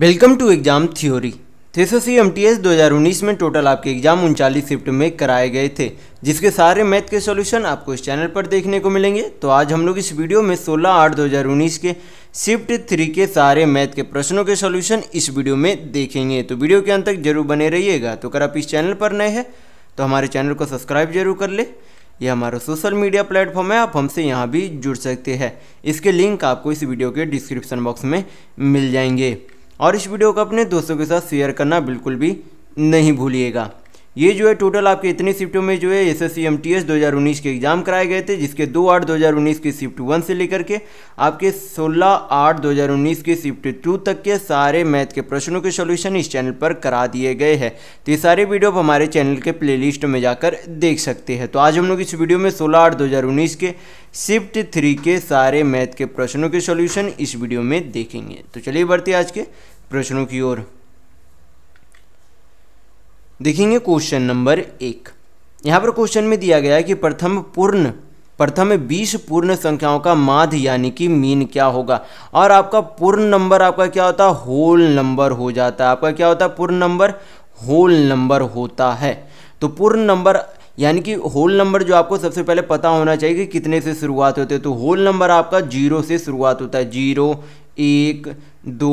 welcome to exam theory थेसो C M T S दो हज़ार उन्नीस में टोटल आपके एग्ज़ाम उनचालीस शिफ्ट में कराए गए थे जिसके सारे मैथ के सॉल्यूशन आपको इस चैनल पर देखने को मिलेंगे तो आज हम लोग इस वीडियो में 16 आठ 2019 के शिफ्ट थ्री के सारे मैथ के प्रश्नों के सॉल्यूशन इस वीडियो में देखेंगे तो वीडियो के अंत तक जरूर बने रहिएगा तो अगर आप इस चैनल पर नए हैं तो हमारे चैनल को सब्सक्राइब जरूर कर ले यह हमारा सोशल मीडिया प्लेटफॉर्म है आप हमसे यहाँ भी जुड़ सकते हैं इसके लिंक आपको इस वीडियो के डिस्क्रिप्शन बॉक्स में मिल जाएंगे और इस वीडियो को अपने दोस्तों के साथ शेयर करना बिल्कुल भी नहीं भूलिएगा ये जो है टोटल आपके इतनी शिफ्टों में जो है S S C M T S दो हज़ार उन्नीस के एग्ज़ाम कराए गए थे जिसके दो आठ दो हज़ार उन्नीस की शिफ्ट वन से लेकर के आपके सोलह आठ दो हज़ार उन्नीस की शिफ्ट टू तक के सारे मैथ के प्रश्नों के सॉल्यूशन इस चैनल पर करा दिए गए हैं तो ये सारे वीडियो आप हमारे चैनल के प्लेलिस्ट में जाकर देख सकते हैं तो आज हम लोग इस वीडियो में सोलह आठ दो हज़ार उन्नीस के शिफ्ट थ्री के सारे मैथ के प्रश्नों के सोल्यूशन इस वीडियो में देखेंगे तो चलिए बढ़ते आज के प्रश्नों की ओर देखेंगे क्वेश्चन नंबर एक यहाँ पर क्वेश्चन में दिया गया है कि प्रथम पूर्ण प्रथम बीस पूर्ण संख्याओं का माध्य यानी कि मीन क्या होगा और आपका पूर्ण नंबर आपका क्या होता है होल नंबर हो जाता है आपका क्या होता है पूर्ण नंबर होल नंबर होता है तो पूर्ण नंबर यानी कि होल नंबर जो आपको सबसे पहले पता होना चाहिए कि कितने से शुरुआत होते हैं तो होल नंबर आपका जीरो से शुरुआत होता है जीरो एक दो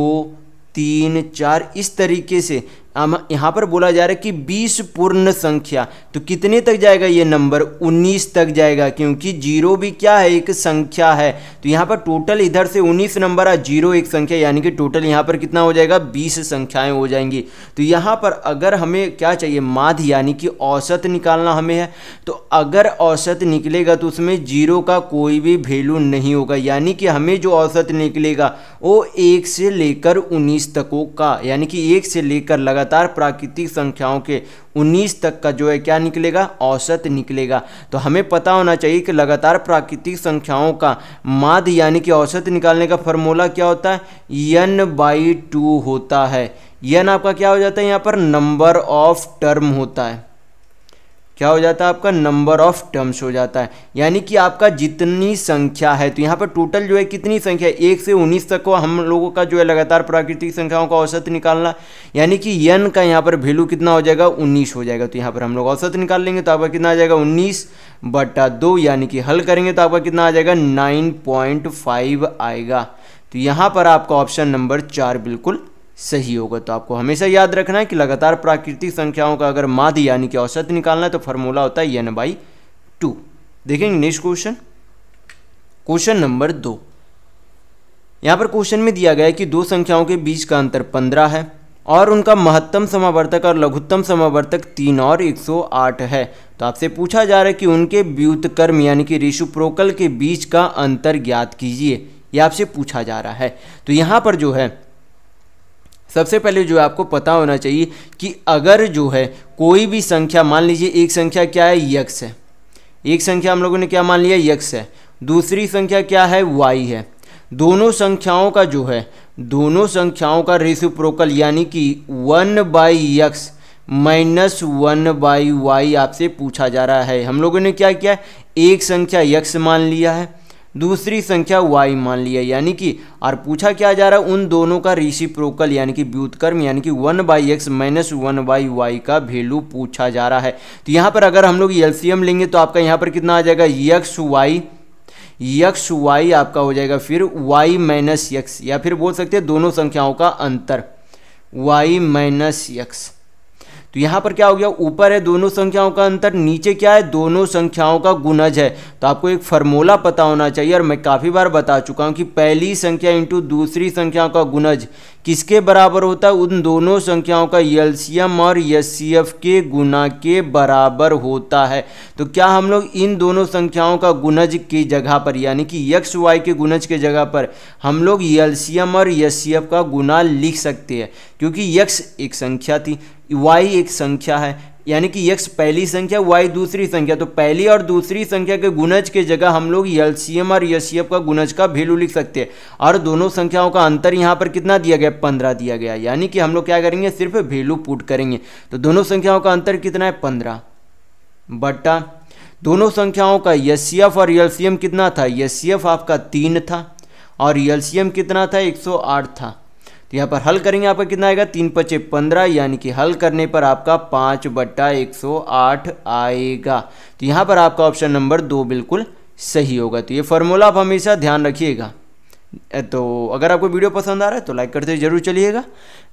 तीन चार इस तरीके से यहाँ पर बोला जा रहा है कि 20 पूर्ण संख्या तो कितने तक जाएगा ये नंबर 19 तक जाएगा क्योंकि जीरो भी क्या है एक संख्या है तो यहाँ पर टोटल इधर से 19 नंबर आ जीरो एक संख्या यानी कि टोटल यहाँ पर कितना हो जाएगा 20 संख्याएं हो जाएंगी तो यहाँ पर अगर हमें क्या चाहिए माध्य यानी कि औसत निकालना हमें है तो अगर औसत निकलेगा तो उसमें जीरो का कोई भी वैल्यू नहीं होगा यानी कि हमें जो औसत निकलेगा वो एक से लेकर उन्नीस तकों का यानी कि एक से लेकर लगा लगातार प्राकृतिक संख्याओं के 19 तक का जो है क्या निकलेगा औसत निकलेगा तो हमें पता होना चाहिए कि लगातार प्राकृतिक संख्याओं का माद यानी कि औसत निकालने का फॉर्मूला क्या होता है यन बाई टू होता है एन आपका क्या हो जाता है यहाँ पर नंबर ऑफ टर्म होता है क्या हो जाता है आपका नंबर ऑफ टर्म्स हो जाता है यानी कि आपका जितनी संख्या है तो यहाँ पर टोटल जो है कितनी संख्या है एक से उन्नीस तक को हम लोगों का जो है लगातार प्राकृतिक संख्याओं का औसत निकालना यानी कि यन का यहाँ पर वैल्यू कितना हो जाएगा उन्नीस हो जाएगा तो यहाँ पर हम लोग औसत निकाल लेंगे तो आपका कितना आ जाएगा उन्नीस बटा दो यानी कि हल करेंगे तो आपका कितना आ जाएगा नाइन पॉइंट फाइव आएगा तो यहाँ पर आपका ऑप्शन नंबर चार बिल्कुल सही होगा तो आपको हमेशा याद रखना है कि लगातार प्राकृतिक संख्याओं का अगर माध्य यानी कि औसत निकालना है तो फार्मूला होता है एन बाई टू देखेंगे नेक्स्ट क्वेश्चन क्वेश्चन नंबर दो यहाँ पर क्वेश्चन में दिया गया है कि दो संख्याओं के बीच का अंतर पंद्रह है और उनका महत्तम समावर्तक और लघुत्तम समावर्तक तीन और आठ है तो आपसे पूछा जा रहा है कि उनके व्युतकर्म यानी कि रेशुप्रोकल के बीच का अंतर ज्ञात कीजिए यह आपसे पूछा जा रहा है तो यहाँ पर जो है सबसे पहले जो आपको पता होना चाहिए कि अगर जो है कोई भी संख्या मान लीजिए एक संख्या क्या है यक्स है एक संख्या हम लोगों ने क्या मान लिया यक्स है दूसरी संख्या क्या है वाई है दोनों संख्याओं का जो है दोनों संख्याओं का रेसिप्रोकल यानी कि one by x minus one by y आपसे पूछा जा रहा है हम लोगों ने क्या किया है एक संख्या यक्स मान लिया है दूसरी संख्या वाई मान लिया यानी कि और पूछा क्या जा रहा है उन दोनों का ऋषि प्रोकल यानी कि व्युतकर्म यानी कि one by x minus one by y का वैल्यू पूछा जा रहा है तो यहाँ पर अगर हम लोग एलसीएम लेंगे तो आपका यहाँ पर कितना आ जाएगा यक्स वाई यक्स वाई आपका हो जाएगा फिर वाई माइनस यक्स या फिर बोल सकते हैं दोनों संख्याओं का अंतर वाई माइनस यक्स तो यहाँ पर क्या हो गया ऊपर है दोनों संख्याओं का अंतर नीचे क्या है दोनों संख्याओं का गुणज है तो आपको एक फॉर्मूला पता होना चाहिए और मैं काफ़ी बार बता चुका हूँ कि पहली संख्या इंटू दूसरी संख्याओं का गुणज किसके बराबर होता है उन दोनों संख्याओं का एलसीएम और एससीएफ के गुना के बराबर होता है तो क्या हम लोग इन दोनों संख्याओं का गुनज की जगह पर यानी कि यक्स वाई के गुनज के जगह पर हम लोग एलसीएम और एससीएफ का गुना लिख सकते हैं क्योंकि यक्स एक संख्या थी वाई एक संख्या है यानी कि यक्स पहली संख्या वाई दूसरी संख्या तो पहली और दूसरी संख्या के गुणज के जगह हम लोग एलसीएम और यसीएफ का गुणज का वैल्यू लिख सकते हैं और दोनों संख्याओं का अंतर यहाँ पर कितना दिया गया पंद्रह दिया गया यानी कि हम लोग क्या करेंगे सिर्फ वैल्यू पुट करेंगे तो दोनों संख्याओं का अंतर कितना है पंद्रह बट्टा दोनों संख्याओं का यस और एलसीएम कितना था यस आपका तीन था और एलसीएम कितना था एक था तो यहाँ पर हल करेंगे आपका कितना आएगा तीन पचे पंद्रह यानी कि हल करने पर आपका पाँच बट्टा एक सौ आठ आएगा तो यहाँ पर आपका ऑप्शन नंबर दो बिल्कुल सही होगा तो ये फॉर्मूला आप हमेशा ध्यान रखिएगा तो अगर आपको वीडियो पसंद आ रहा है तो लाइक करते जरूर चलिएगा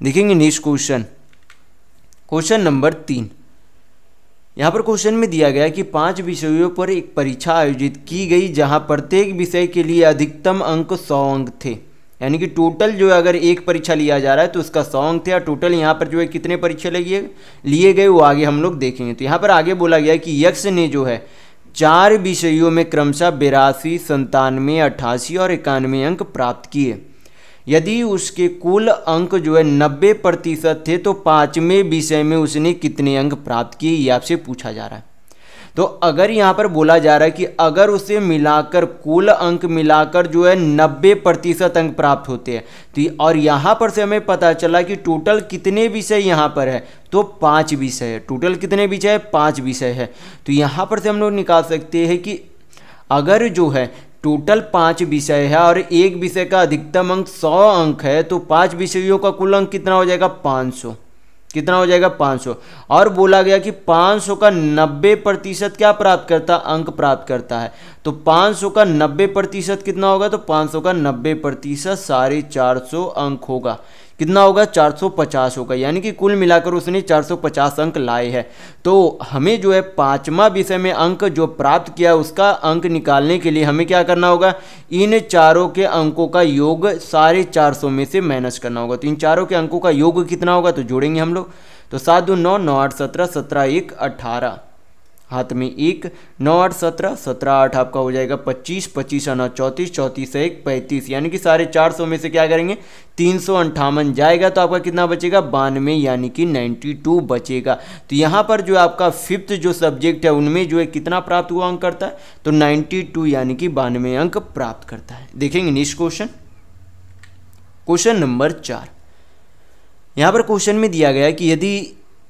देखेंगे नेक्स्ट क्वेश्चन क्वेश्चन नंबर तीन यहाँ पर क्वेश्चन में दिया गया कि पांच विषयों पर एक परीक्षा आयोजित की गई जहाँ प्रत्येक विषय के लिए अधिकतम अंक सौ अंक थे यानी कि टोटल जो है अगर एक परीक्षा लिया जा रहा है तो उसका सॉन्ग थे और टोटल यहाँ पर जो है कितने परीक्षा लगी लिए गए वो आगे हम लोग देखेंगे तो यहाँ पर आगे बोला गया कि यक्ष ने जो है चार विषयों में क्रमशः बिरासी संतानवे अट्ठासी और इक्यानवे अंक प्राप्त किए यदि उसके कुल अंक जो है नब्बे प्रतिशत थे तो पाँचवें विषय में उसने कितने अंक प्राप्त किए ये आपसे पूछा जा रहा है तो अगर यहाँ पर बोला जा रहा है कि अगर उसे मिलाकर कुल अंक मिलाकर जो है नब्बे प्रतिशत अंक प्राप्त होते हैं तो और यहाँ पर से हमें पता चला कि टोटल कितने विषय यहाँ पर है तो पाँच विषय है टोटल कितने विषय है पाँच विषय है तो यहाँ पर से हम लोग निकाल सकते हैं कि अगर जो है टोटल पाँच विषय है और एक विषय का अधिकतम अंक सौ अंक है तो पाँच विषयों का कुल अंक कितना हो जाएगा पाँच सौ कितना हो जाएगा 500 और बोला गया कि 500 का 90 प्रतिशत क्या प्राप्त करता अंक प्राप्त करता है तो 500 का 90 प्रतिशत कितना होगा तो 500 का 90 प्रतिशत साढ़े चार अंक होगा कितना होगा 450 होगा यानी कि कुल मिलाकर उसने 450 अंक लाए हैं तो हमें जो है पाँचवा विषय में अंक जो प्राप्त किया उसका अंक निकालने के लिए हमें क्या करना होगा इन चारों के अंकों का योग सारे चार सौ में से माइनस करना होगा तो इन चारों के अंकों का योग कितना होगा तो जोड़ेंगे हम लोग तो सात दो नौ नौ आठ सत्रह सत्रह एक अट्ठारह हाथ में एक नौ आठ सत्रह सत्रह आठ आपका हो जाएगा पच्चीस पच्चीस नौ चौंतीस चौंतीस एक पैंतीस यानी कि साढ़े चार सौ में से क्या करेंगे तीन सौ अंठावन जाएगा तो आपका कितना बचेगा बानवे यानी कि नाइन्टी टू बचेगा तो यहाँ पर जो आपका फिफ्थ जो सब्जेक्ट है उनमें जो है कितना प्राप्त हुआ अंक करता है तो नाइन्टी टू यानी कि बानवे अंक प्राप्त करता है देखेंगे नेक्स्ट क्वेश्चन क्वेश्चन नंबर चार यहाँ पर क्वेश्चन में दिया गया कि यदि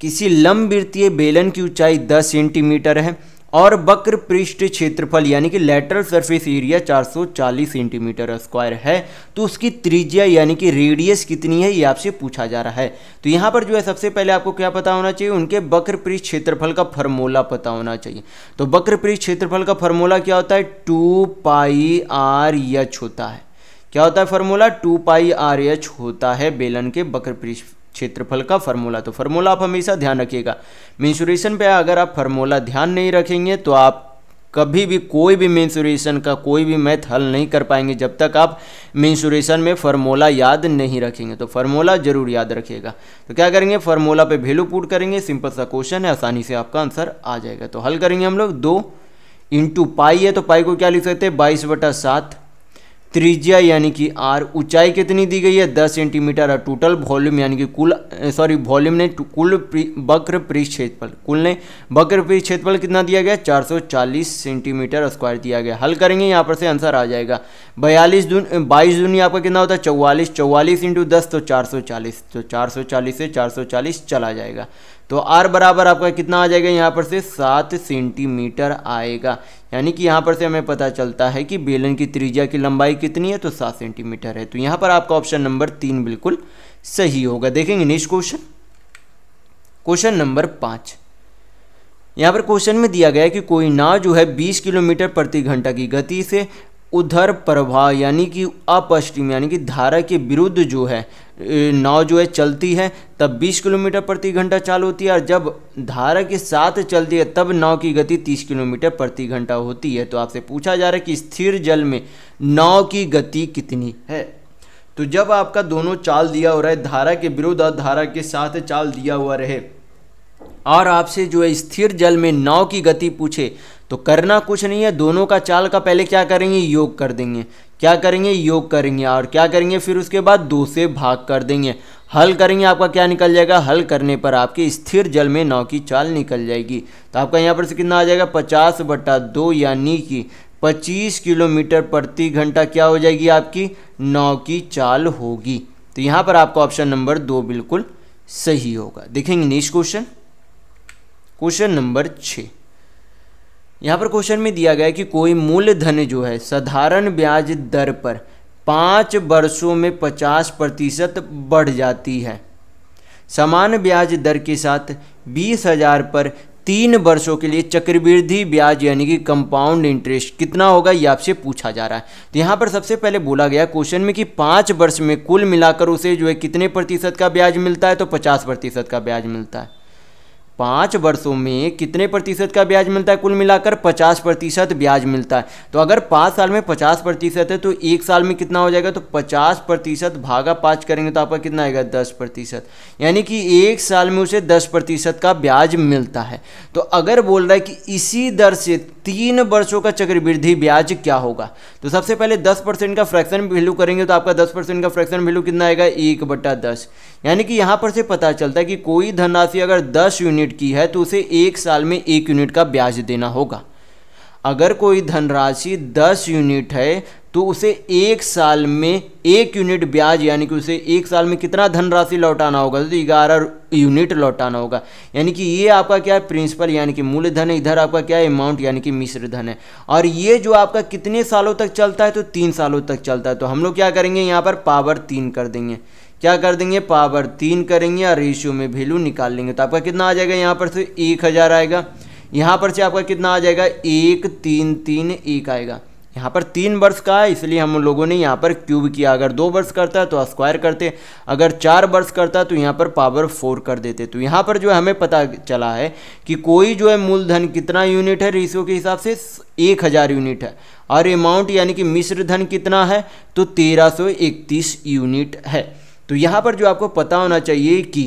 किसी लंबवृत्तीय बेलन की ऊंचाई 10 सेंटीमीटर है और वक्र पृष्ठ क्षेत्रफल यानी कि lateral surface area 440 centimetre square है तो उसकी त्रिज्या यानी कि रेडियस कितनी है ये आपसे पूछा जा रहा है तो यहाँ पर जो है सबसे पहले आपको क्या पता होना चाहिए उनके वक्र पृष्ठ क्षेत्रफल का फॉर्मूला पता होना चाहिए तो वक्र पृष्ठ क्षेत्रफल का फॉर्मूला क्या होता है टू पाई आर एच होता है क्या होता है formula two pi r h होता है बेलन के वक्र पृष्ठ क्षेत्रफल का फार्मूला तो फार्मूला आप हमेशा ध्यान रखिएगा मेंसुरेशन पे अगर आप फार्मूला ध्यान नहीं रखेंगे तो आप कभी भी कोई भी मेंसुरेशन का कोई भी मैथ हल नहीं कर पाएंगे जब तक आप मेंसुरेशन में फार्मूला याद नहीं रखेंगे तो फार्मूला जरूर याद रखिएगा तो क्या करेंगे फार्मूला पे वैल्यू पुट करेंगे सिंपल सा क्वेश्चन है आसानी से आपका आंसर आ जाएगा तो हल करेंगे हम लोग दो इंटू पाई है तो पाई को क्या लिख सकते हैं बाईस बटा सात त्रिज्या यानी कि आर ऊंचाई कितनी दी गई है दस सेंटीमीटर और टोटल वॉल्यूम यानी कि कुल सॉरी वॉल्यूम ने कुल वक्र पृष्ठ क्षेत्रफल कुल ने वक्र पृष्ठ क्षेत्रफल कितना दिया गया 440 सेंटीमीटर स्क्वायर दिया गया हल करेंगे यहाँ पर से आंसर आ जाएगा बयालीस दून बाईस दूनी आपका कितना होता है चौवालीस चौवालीस इंटू दस तो चार सौ चालीस तो चार सौ चालीस से चार सौ चालीस चला जाएगा तो आर बराबर आपका कितना आ जाएगा यहाँ पर से सात सेंटीमीटर आएगा यानी कि यहाँ पर से हमें पता चलता है कि बेलन की त्रिज्या की लंबाई कितनी है तो सात सेंटीमीटर है तो यहाँ पर आपका ऑप्शन नंबर तीन बिल्कुल सही होगा देखेंगे नेक्स्ट क्वेश्चन क्वेश्चन नंबर पाँच यहाँ पर क्वेश्चन में दिया गया है कि कोई नाव जो है 20 किलोमीटर प्रति घंटा की गति से उधर प्रवाह यानी कि अपश्चिम यानी कि धारा के विरुद्ध जो है नाव जो है चलती है तब 20 किलोमीटर प्रति घंटा चालू होती है और जब धारा के साथ चलती है तब नाव की गति 30 किलोमीटर प्रति घंटा होती है तो आपसे पूछा जा रहा है कि स्थिर जल में नाव की गति कितनी है तो जब आपका दोनों चाल दिया हो रहा है धारा के विरुद्ध और धारा के साथ चाल दिया हुआ रहे और आपसे जो है स्थिर जल में नाव की गति पूछे तो करना कुछ नहीं है दोनों का चाल का पहले क्या करेंगे योग कर देंगे क्या करेंगे योग करेंगे और क्या करेंगे फिर उसके बाद दो से भाग कर देंगे हल करेंगे आपका क्या निकल जाएगा हल करने पर आपके स्थिर जल में नौ की चाल निकल जाएगी तो आपका यहाँ पर से कितना आ जाएगा पचास बटा दो यानी कि पच्चीस किलोमीटर प्रति घंटा क्या हो जाएगी आपकी नौ की चाल होगी तो यहाँ पर आपका ऑप्शन नंबर दो बिल्कुल सही होगा देखेंगे नेक्स्ट क्वेश्चन क्वेश्चन नंबर छः यहाँ पर क्वेश्चन में दिया गया है कि कोई मूलधन जो है साधारण ब्याज दर पर पाँच वर्षों में पचास प्रतिशत बढ़ जाती है समान ब्याज दर के साथ बीस हजार पर तीन वर्षों के लिए चक्रवृद्धि ब्याज यानी कि कंपाउंड इंटरेस्ट कितना होगा ये आपसे पूछा जा रहा है तो यहाँ पर सबसे पहले बोला गया क्वेश्चन में कि पाँच वर्ष में कुल मिलाकर उसे जो है कितने प्रतिशत का ब्याज मिलता है तो पचास प्रतिशत का ब्याज मिलता है पाँच वर्षों में कितने प्रतिशत का ब्याज मिलता है कुल मिलाकर पचास प्रतिशत ब्याज मिलता है तो अगर पाँच साल में पचास प्रतिशत है तो एक साल में कितना हो जाएगा तो पचास प्रतिशत भागा पाँच करेंगे तो आपका कितना आएगा दस प्रतिशत यानी कि एक साल में उसे दस प्रतिशत का ब्याज मिलता है तो अगर बोल रहा है कि इसी दर से तीन वर्षों का चक्रवृद्धि ब्याज क्या होगा तो सबसे पहले दस परसेंट का फ्रैक्शन वैल्यू करेंगे तो आपका दस परसेंट का फ्रैक्शन वैल्यू कितना आएगा एक बटा दस यानी कि यहाँ पर से पता चलता है कि कोई धनराशि अगर दस यूनिट की है तो उसे एक साल में एक यूनिट का ब्याज देना होगा अगर कोई धनराशि दस यूनिट है तो उसे एक साल में एक यूनिट ब्याज यानी कि उसे एक साल में कितना धनराशि लौटाना होगा तो ग्यारह यूनिट लौटाना होगा यानी कि ये आपका क्या है प्रिंसिपल यानी कि मूलधन है इधर आपका क्या है अमाउंट यानी कि मिश्र धन है और ये जो आपका कितने सालों तक चलता है तो तीन सालों तक चलता है तो हम लोग क्या करेंगे यहाँ पर पावर तीन कर देंगे क्या कर देंगे पावर तीन करेंगे और रेशियो में वैल्यू निकाल लेंगे तो आपका कितना आ जाएगा यहाँ पर से एक हज़ार आएगा यहाँ पर से आपका कितना आ जाएगा एक तीन तीन एक आएगा यहाँ पर तीन वर्ष का है इसलिए हम लोगों ने यहाँ पर क्यूब किया अगर दो वर्ष करता है तो स्क्वायर करते अगर चार वर्ष करता तो यहाँ पर पावर फोर कर देते तो यहाँ पर जो है हमें पता चला है कि कोई जो है मूलधन कितना यूनिट है रेशियो के हिसाब से एक हज़ार यूनिट है और अमाउंट यानी कि मिश्र धन कितना है तो तेरह सौ इकतीस यूनिट है तो यहाँ पर जो आपको पता होना चाहिए कि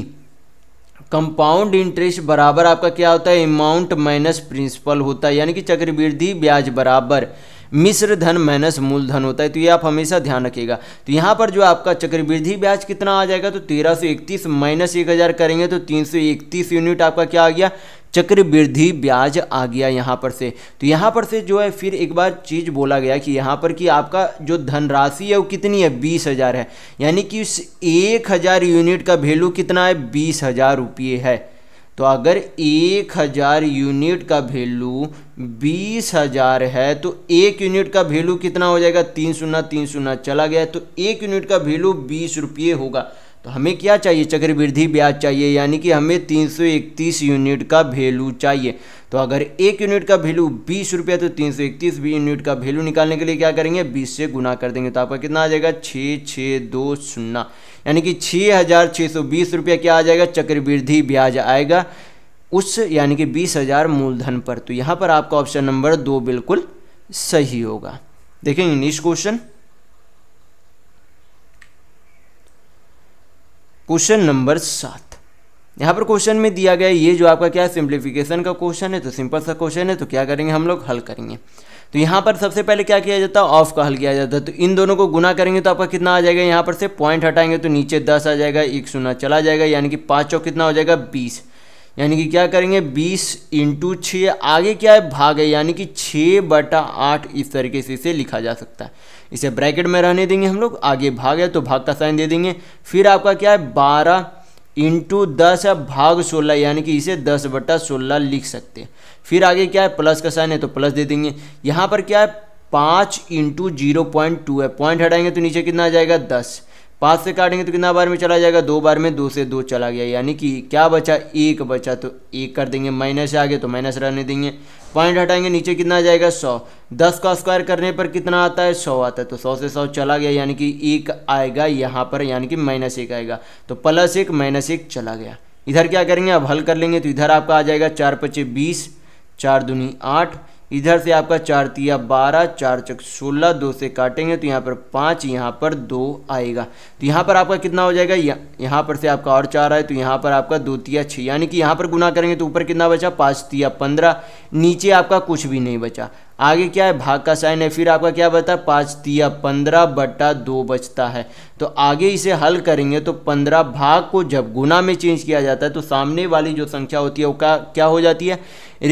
कंपाउंड इंटरेस्ट बराबर आपका क्या होता है अमाउंट माइनस प्रिंसिपल होता है यानी कि चक्रवृद्धि ब्याज बराबर मिश्र धन माइनस मूलधन होता है तो ये आप हमेशा ध्यान रखिएगा तो यहाँ पर जो आपका चक्रवृद्धि ब्याज कितना आ जाएगा तो तेरह सौ इकतीस माइनस एक हज़ार करेंगे तो तीन सौ इकतीस यूनिट आपका क्या आ गया चक्रवृद्धि ब्याज आ गया यहाँ पर से तो यहाँ पर से जो है फिर एक बार चीज़ बोला गया कि यहाँ पर कि आपका जो धनराशि है वो कितनी है बीस हज़ार है यानी कि उस एक हज़ार यूनिट का वैल्यू कितना है बीस हज़ार रुपये है तो अगर एक हज़ार यूनिट का वैल्यू बीस हज़ार है तो एक यूनिट का वैल्यू कितना हो जाएगा तीन सुना तीन शून्य चला गया तो एक यूनिट का वैल्यू बीस रुपये होगा तो हमें क्या चाहिए चक्रवृद्धि ब्याज चाहिए यानी कि हमें तीन सौ इकतीस यूनिट का वैल्यू चाहिए तो अगर एक यूनिट का वैल्यू बीस रुपया तो तीन सौ इकतीस यूनिट का वैल्यू निकालने के लिए क्या करेंगे बीस से गुना कर देंगे तो आपका कितना आ जाएगा छः छः दो शून्य यानी कि छः हज़ार छः सौ बीस रुपया क्या आ जाएगा चक्रवृद्धि ब्याज आएगा उस यानी कि बीस हज़ार मूलधन पर तो यहाँ पर आपका ऑप्शन नंबर दो बिल्कुल सही होगा देखेंगे नेक्स्ट क्वेश्चन क्वेश्चन नंबर सात यहाँ पर क्वेश्चन में दिया गया ये जो आपका क्या सिंप्लीफिकेशन का क्वेश्चन है तो सिंपल सा क्वेश्चन है तो क्या करेंगे हम लोग हल करेंगे तो यहाँ पर सबसे पहले क्या किया जाता है ऑफ का हल किया जाता है तो इन दोनों को गुना करेंगे तो आपका कितना आ जाएगा यहाँ पर से पॉइंट हटाएंगे तो नीचे दस आ जाएगा एक सुना चला जाएगा यानी कि पाँच चौक कितना हो जाएगा बीस यानी कि क्या करेंगे बीस इंटू छः आगे क्या है भाग है यानी कि छः बटा आठ इस तरीके से इसे लिखा जा सकता है इसे ब्रैकेट में रहने देंगे हम लोग आगे भाग है तो भाग का साइन दे देंगे फिर आपका क्या है बारह इंटू दस भाग सोलह यानी कि इसे दस बटा सोलह लिख सकते हैं फिर आगे क्या है प्लस का साइन है तो प्लस दे देंगे यहाँ पर क्या है पाँच इंटू जीरो पॉइंट टू है पॉइंट हटाएंगे तो नीचे कितना आ जाएगा दस पाँच से काटेंगे तो कितना बार में चला जाएगा दो बार में दो से दो चला गया यानी कि क्या बचा एक बचा तो एक कर देंगे माइनस आगे तो माइनस रहने देंगे पॉइंट हटाएंगे नीचे कितना आ जाएगा सौ दस का स्क्वायर करने पर कितना आता है सौ आता है तो सौ से सौ चला गया यानी कि एक आएगा यहाँ पर यानी कि माइनस एक आएगा तो प्लस एक माइनस एक चला गया इधर क्या करेंगे अब हल कर लेंगे तो इधर आपका आ जाएगा चार पच्चीस बीस चार दूनी आठ इधर से आपका चार तिया बारह चार चक सोलह दो से काटेंगे तो यहाँ पर पाँच यहाँ पर दो आएगा तो यहाँ पर आपका कितना हो जाएगा यहाँ पर से आपका और चार आए तो यहाँ पर आपका दो तिया छः यानी कि यहाँ पर गुना करेंगे तो ऊपर कितना बचा पाँच तिया पंद्रह नीचे आपका कुछ भी नहीं बचा आगे क्या है भाग का साइन है फिर आपका क्या बता है पाँच तिया पंद्रह बटा दो बचता है तो आगे इसे हल करेंगे तो पंद्रह भाग को जब गुना में चेंज किया जाता है तो सामने वाली जो संख्या होती है वो का क्या हो जाती है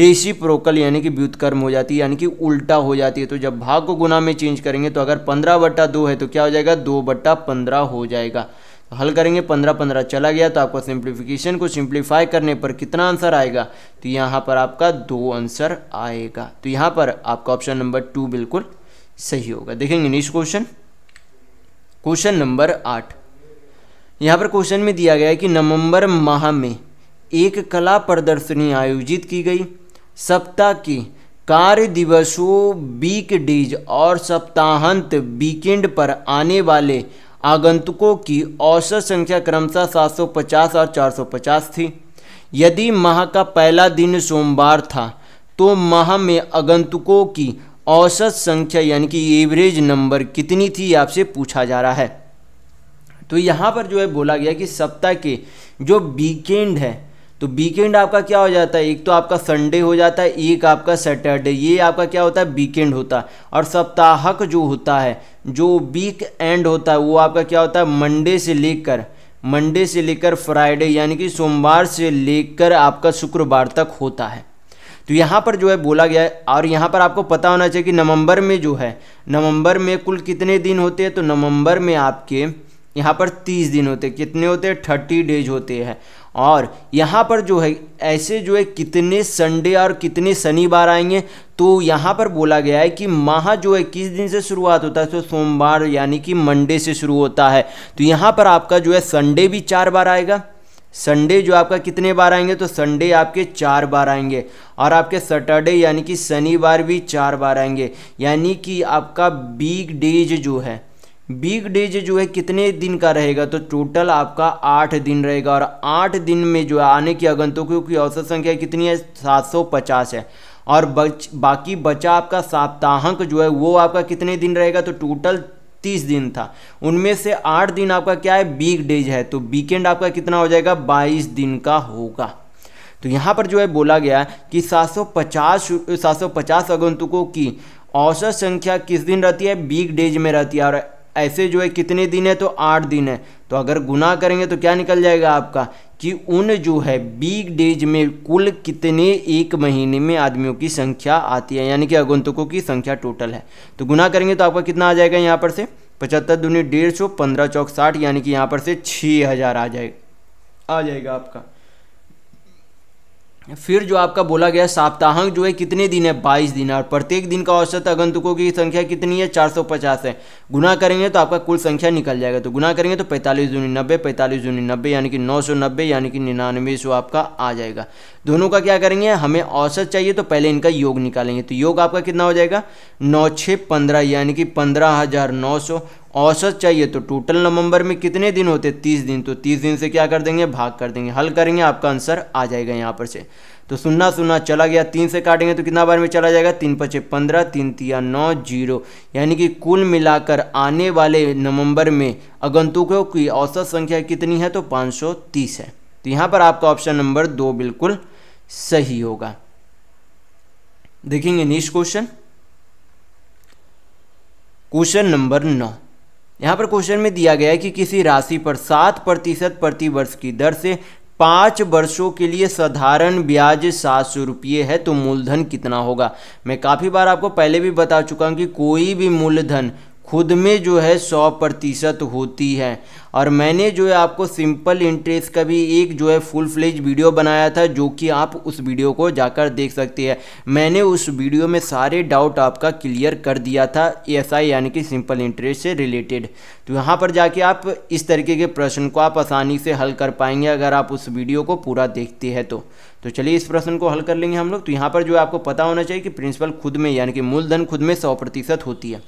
रेशी प्रोकल यानी कि व्युतकर्म हो जाती है यानी कि उल्टा हो जाती है तो जब भाग को गुना में चेंज करेंगे तो अगर पंद्रह बट्टा दो है तो क्या हो जाएगा दो बट्टा पंद्रह हो जाएगा हल करेंगे पंद्रह पंद्रह चला गया तो आपको सिंप्लीफिकेशन को सिंप्लीफाई करने पर कितना आंसर आएगा तो यहाँ पर आपका दो आंसर आएगा तो यहाँ पर आपका ऑप्शन नंबर टू बिल्कुल सही होगा देखेंगे नेक्स्ट क्वेश्चन क्वेश्चन नंबर आठ यहाँ पर क्वेश्चन में दिया गया है कि नवंबर माह में एक कला प्रदर्शनी आयोजित की गई सप्ताह की कार्य दिवसों डेज और सप्ताहांत वीकेंड पर आने वाले आगंतुकों की औसत संख्या क्रमशः 750 और 450 थी यदि माह का पहला दिन सोमवार था तो माह में आगंतुकों की औसत संख्या यानी कि एवरेज नंबर कितनी थी आपसे पूछा जा रहा है तो यहाँ पर जो है बोला गया कि सप्ताह के जो वीकेंड है तो वीकेंड आपका क्या हो जाता है एक तो आपका संडे हो जाता है एक आपका सैटरडे ये आपका क्या होता है वीकेंड होता है और सप्ताहक जो होता है जो वीक एंड होता है वो आपका क्या होता है मंडे से लेकर मंडे से लेकर फ्राइडे यानी कि सोमवार से लेकर आपका शुक्रवार तक होता है तो यहाँ पर जो है बोला गया है और यहाँ पर आपको पता होना चाहिए कि नवंबर में जो है नवंबर में कुल कितने दिन होते हैं तो नवंबर में आपके यहाँ पर तीस दिन होते हैं कितने होते हैं थर्टी डेज होते हैं और यहाँ पर जो है ऐसे जो है कितने संडे और कितने शनिवार आएंगे तो यहाँ पर बोला गया है कि माह जो है किस दिन से शुरुआत होता है तो सोमवार यानी कि मंडे से शुरू होता है तो यहाँ पर आपका जो है संडे भी चार बार आएगा संडे जो आपका कितने बार आएंगे तो संडे आपके चार बार आएंगे और आपके सैटरडे यानी कि शनिवार भी चार बार आएंगे यानी कि आपका बिग डेज जो है बिग डेज जो है कितने दिन का रहेगा तो टोटल आपका आठ दिन रहेगा और आठ दिन में जो है आने की आगंतुकों की औसत संख्या कितनी है सात सौ पचास है और बच बाकी बचा आपका साप्ताहक जो है वो आपका कितने दिन रहेगा तो टोटल तीस दिन था उनमें से आठ दिन आपका क्या है बिग डेज है तो वीकेंड आपका कितना हो जाएगा बाईस दिन का होगा तो यहाँ पर जो है बोला गया कि 750 पचास आगंतुकों की औसत संख्या किस दिन रहती है बिग डेज में रहती है और ऐसे जो है कितने दिन है तो आठ दिन है तो अगर गुना करेंगे तो क्या निकल जाएगा आपका कि उन जो है बीग डेज में कुल कितने एक महीने में आदमियों की संख्या आती है यानी कि आगंतुकों की संख्या टोटल है तो गुना करेंगे तो आपका कितना आ जाएगा यहाँ पर से पचहत्तर दूनी डेढ़ सौ पंद्रह चौक साठ यानी कि यहाँ पर से छः हज़ार आ जाएगा आ जाएगा आपका फिर जो आपका बोला गया साप्ताहिक जो है कितने दिन है बाईस दिन है और प्रत्येक दिन का औसत आगंतुकों की संख्या कितनी है चार सौ पचास है गुना करेंगे तो आपका कुल संख्या निकल जाएगा तो गुना करेंगे तो पैंतालीस दूनी नब्बे पैंतालीस दूनी नब्बे यानी कि नौ सौ नब्बे यानी कि निन्यानवे सौ आपका आ जाएगा दोनों का क्या करेंगे हमें औसत चाहिए तो पहले इनका योग निकालेंगे तो योग आपका कितना हो जाएगा नौ छः पंद्रह यानी कि पंद्रह हज़ार नौ सौ औसत चाहिए तो टोटल नवंबर में कितने दिन होते तीस दिन तो तीस दिन से क्या कर देंगे भाग कर देंगे हल करेंगे आपका आंसर आ जाएगा यहाँ पर से तो सुनना सुनना चला गया तीन से काटेंगे तो कितना बार में चला जाएगा तीन पचे पंद्रह तीन तिया नौ जीरो यानी कि कुल मिलाकर आने वाले नवंबर में आगंतुकों की औसत संख्या कितनी है तो 530 है तो यहाँ पर आपका ऑप्शन नंबर दो बिल्कुल सही होगा देखेंगे नेक्स्ट क्वेश्चन क्वेश्चन नंबर नौ यहाँ पर क्वेश्चन में दिया गया है कि किसी राशि पर सात प्रतिशत प्रति वर्ष की दर से पाँच वर्षों के लिए साधारण ब्याज सात सौ रुपये है तो मूलधन कितना होगा मैं काफ़ी बार आपको पहले भी बता चुका हूँ कि कोई भी मूलधन खुद में जो है सौ प्रतिशत होती है और मैंने जो है आपको सिंपल इंटरेस्ट का भी एक जो है फुल फ्लेज वीडियो बनाया था जो कि आप उस वीडियो को जाकर देख सकते हैं मैंने उस वीडियो में सारे डाउट आपका क्लियर कर दिया था एस आई यानी कि सिंपल इंटरेस्ट से रिलेटेड तो यहाँ पर जाके आप इस तरीके के प्रश्न को आप आसानी से हल कर पाएंगे अगर आप उस वीडियो को पूरा देखते हैं तो तो चलिए इस प्रश्न को हल कर लेंगे हम लोग तो यहाँ पर जो है आपको पता होना चाहिए कि प्रिंसिपल खुद में यानी कि मूलधन खुद में सौ प्रतिशत होती है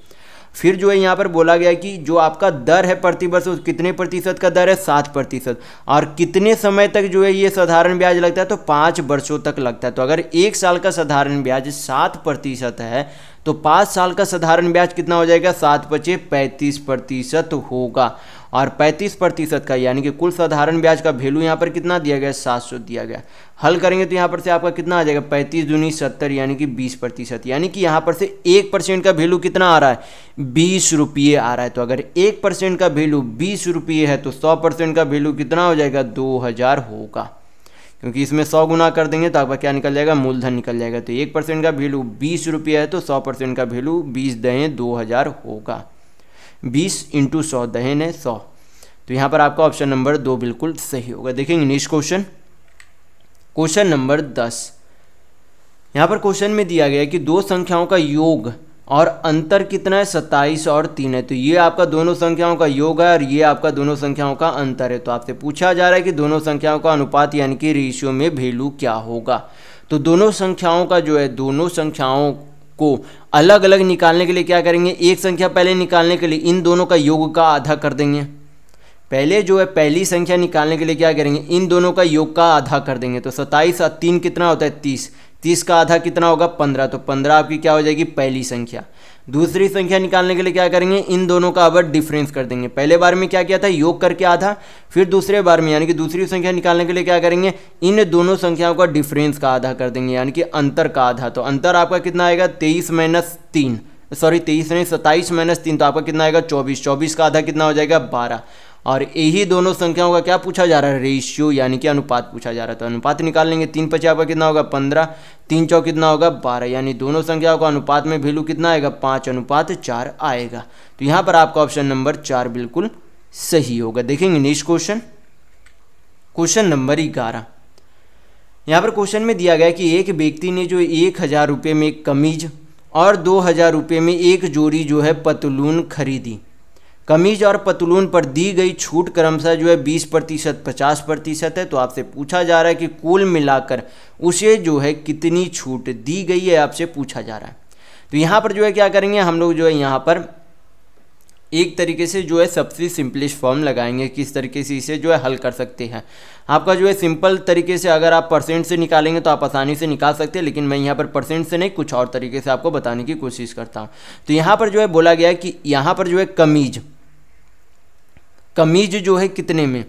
फिर जो है यहाँ पर बोला गया कि जो आपका दर है प्रति वर्ष कितने प्रतिशत का दर है सात प्रतिशत और कितने समय तक जो है ये साधारण ब्याज लगता है तो पाँच वर्षों तक लगता है तो अगर एक साल का साधारण ब्याज सात प्रतिशत है तो पाँच साल का साधारण ब्याज कितना हो जाएगा सात पचे पैंतीस प्रतिशत होगा और 35 प्रतिशत का यानी कि कुल साधारण ब्याज का वैल्यू यहाँ पर कितना दिया गया सात सौ दिया गया हल करेंगे तो यहाँ पर से आपका कितना आ जाएगा पैंतीस दूनी सत्तर यानी कि बीस प्रतिशत यानी कि यहाँ पर से एक परसेंट का वैल्यू कितना आ रहा है बीस रुपये आ रहा है तो अगर एक परसेंट का वैल्यू बीस रुपये है तो सौ परसेंट का वैल्यू कितना हो जाएगा दो हज़ार होगा क्योंकि इसमें सौ गुना कर देंगे तो आपका क्या निकल जाएगा मूलधन निकल जाएगा तो एक परसेंट का वैल्यू बीस रुपये है तो सौ परसेंट का वैल्यू बीस दें दो हज़ार होगा बीस इंटू सौ दहन है सौ तो यहाँ पर आपका ऑप्शन नंबर दो बिल्कुल सही होगा देखेंगे नेक्स्ट क्वेश्चन क्वेश्चन नंबर दस यहाँ पर क्वेश्चन में दिया गया कि दो संख्याओं का योग और अंतर कितना है सत्ताईस और तीन है तो ये आपका दोनों संख्याओं का योग है और ये आपका दोनों संख्याओं का अंतर है तो आपसे पूछा जा रहा है कि दोनों संख्याओं का अनुपात यानी कि रेशियो में वैल्यू क्या होगा तो दोनों संख्याओं का जो है दोनों संख्याओं को अलग अलग निकालने के लिए क्या करेंगे एक संख्या पहले निकालने के लिए इन दोनों का योग का आधा कर देंगे पहले जो है पहली संख्या निकालने के लिए क्या करेंगे इन दोनों का योग का आधा कर देंगे तो सत्ताईस और तीन कितना होता है तीस तीस का आधा कितना होगा पंद्रह तो पंद्रह आपकी क्या हो जाएगी पहली संख्या दूसरी संख्या निकालने के लिए क्या करेंगे इन दोनों का अब डिफरेंस कर देंगे पहले बार में क्या किया था योग करके आधा फिर दूसरे बार में यानी कि दूसरी संख्या निकालने के लिए क्या करेंगे इन दोनों संख्याओं का डिफरेंस का आधा कर देंगे यानी कि अंतर का आधा तो अंतर आपका कितना आएगा तेईस माइनस तीन सॉरी तेईस नहीं सत्ताईस माइनस तीन तो आपका कितना आएगा चौबीस चौबीस का आधा कितना हो जाएगा बारह और यही दोनों संख्याओं का क्या पूछा जा रहा है रेशियो यानी कि अनुपात पूछा जा रहा है तो अनुपात निकाल लेंगे तीन पचास का कितना होगा पंद्रह तीन चौ कितना होगा बारह यानी दोनों संख्याओं का अनुपात में वैल्यू कितना आएगा पाँच अनुपात चार आएगा तो यहाँ पर आपका ऑप्शन नंबर चार बिल्कुल सही होगा देखेंगे नेक्स्ट क्वेश्चन क्वेश्चन नंबर ग्यारह यहाँ पर क्वेश्चन में दिया गया कि एक व्यक्ति ने जो एक हज़ार रुपये में एक कमीज और दो हज़ार रुपये में एक जोड़ी जो है पतलून खरीदी कमीज और पतलून पर दी गई छूट क्रमशः जो है बीस प्रतिशत पचास प्रतिशत है तो आपसे पूछा जा रहा है कि कुल मिलाकर उसे जो है कितनी छूट दी गई है आपसे पूछा जा रहा है तो यहाँ पर जो है क्या करेंगे हम लोग जो है यहाँ पर एक तरीके से जो है सबसे सिंपलेस्ट फॉर्म लगाएंगे किस तरीके से इसे जो है हल कर सकते हैं आपका जो है सिंपल तरीके से अगर आप परसेंट से निकालेंगे तो आप आसानी से निकाल सकते हैं लेकिन मैं यहाँ पर परसेंट से नहीं कुछ और तरीके से आपको बताने की कोशिश करता हूँ तो यहाँ पर जो है बोला गया कि यहाँ पर जो है कमीज़ कमीज जो है कितने में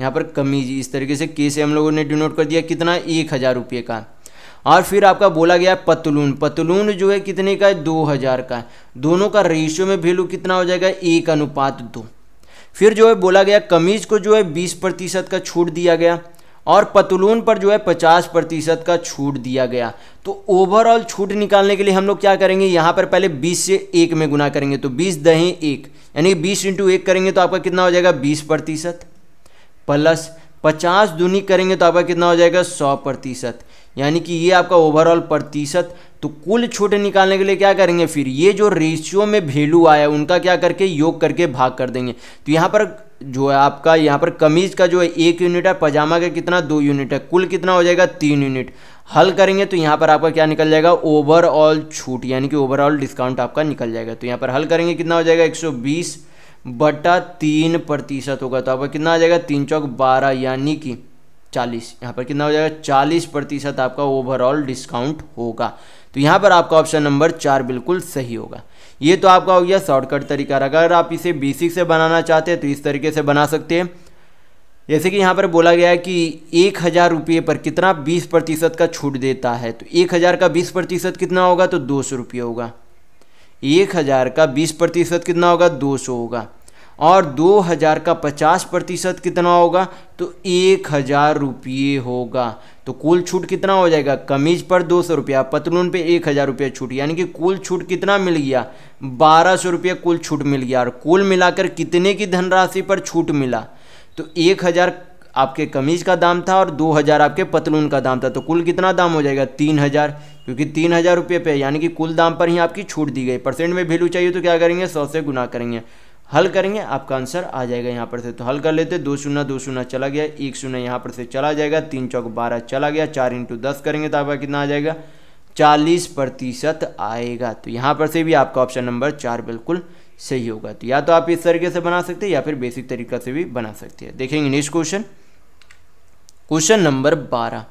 यहाँ पर कमीज इस तरीके से के से हम लोगों ने डिनोट कर दिया कितना एक हज़ार रुपये का और फिर आपका बोला गया पतलून पतलून जो है कितने का है दो हज़ार का दोनों का रेशियो में वैल्यू कितना हो जाएगा एक अनुपात दो फिर जो है बोला गया कमीज़ को जो है बीस प्रतिशत का छूट दिया गया और पतलून पर जो है पचास प्रतिशत का छूट दिया गया तो ओवरऑल छूट निकालने के लिए हम लोग क्या करेंगे यहाँ पर पहले बीस से एक में गुना करेंगे तो बीस दहें एक यानी बीस इंटू एक करेंगे तो आपका कितना हो जाएगा बीस प्रतिशत प्लस पचास दूनी करेंगे तो आपका कितना हो जाएगा सौ प्रतिशत यानी कि ये आपका ओवरऑल प्रतिशत तो कुल छूट निकालने के लिए क्या करेंगे फिर ये जो रेशियो में वैल्यू आया उनका क्या करके योग करके भाग कर देंगे तो यहाँ पर जो है आपका यहाँ पर कमीज का जो है एक यूनिट है पजामा का कितना दो यूनिट है कुल कितना हो जाएगा तीन यूनिट हल करेंगे तो यहाँ पर आपका क्या निकल जाएगा ओवरऑल छूट यानी कि ओवरऑल डिस्काउंट आपका निकल जाएगा तो यहाँ पर हल करेंगे कितना हो जाएगा एक बटा तीन प्रतिशत होगा तो आपका कितना आ जाएगा तीन चौक बारह यानी कि चालीस यहाँ पर कितना हो जाएगा चालीस प्रतिशत आपका ओवरऑल डिस्काउंट होगा तो यहाँ पर आपका ऑप्शन नंबर चार बिल्कुल सही होगा ये तो आपका हो गया शॉर्टकट तरीका अगर आप इसे बेसिक से बनाना चाहते हैं तो इस तरीके से बना सकते हैं जैसे कि यहाँ पर बोला गया है कि एक हज़ार रुपये पर कितना बीस प्रतिशत का छूट देता है तो एक हज़ार का बीस प्रतिशत कितना होगा तो दो सौ रुपये होगा एक हज़ार का बीस प्रतिशत कितना होगा दो सौ होगा और दो हज़ार का पचास प्रतिशत कितना होगा तो एक हज़ार रुपये होगा तो कुल छूट कितना हो जाएगा कमीज पर दो सौ रुपया पतलून पर एक हज़ार रुपया छूट यानी कि कुल छूट कितना मिल गया बारह सौ रुपया कुल छूट मिल गया और कुल मिलाकर कितने की धनराशि पर छूट मिला तो एक हज़ार आपके कमीज़ का दाम था और दो हज़ार आपके पतलून का दाम था तो कुल कितना दाम हो जाएगा तीन हज़ार क्योंकि तीन हज़ार रुपये पे यानी कि कुल दाम पर ही आपकी छूट दी गई परसेंट में वैल्यू चाहिए तो क्या करेंगे सौ से गुना करेंगे हल करेंगे आपका आंसर आ जाएगा यहाँ पर से तो हल कर लेते दो शून्य दो शून्य चला गया एक शून्य यहाँ पर से चला जाएगा तीन चौक बारह चला गया चार इंटू दस करेंगे तो आपका कितना आ जाएगा चालीस प्रतिशत आएगा तो यहाँ पर से भी आपका ऑप्शन नंबर चार बिल्कुल सही होगा तो या तो आप इस तरीके से बना सकते हैं या फिर बेसिक तरीका से भी बना सकते हैं देखेंगे नेक्स्ट क्वेश्चन क्वेश्चन नंबर बारह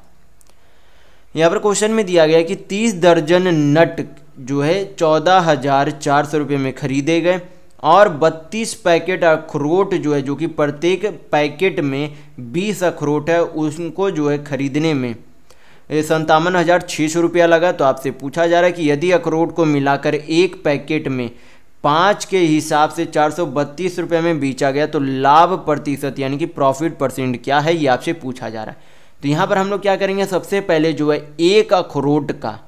यहाँ पर क्वेश्चन में दिया गया कि तीस दर्जन नट जो है चौदह हज़ार चार सौ रुपये में खरीदे गए और बत्तीस पैकेट अखरोट जो है जो कि प्रत्येक पैकेट में बीस अखरोट है उसको जो है ख़रीदने में संतावन हज़ार छः सौ रुपया लगा तो आपसे पूछा जा रहा है कि यदि अखरोट को मिलाकर एक पैकेट में पाँच के हिसाब से चार सौ बत्तीस रुपये में बेचा गया तो लाभ प्रतिशत यानी कि प्रॉफिट परसेंट क्या है ये आपसे पूछा जा रहा है तो यहाँ पर हम लोग क्या करेंगे सबसे पहले जो है एक अखरोट का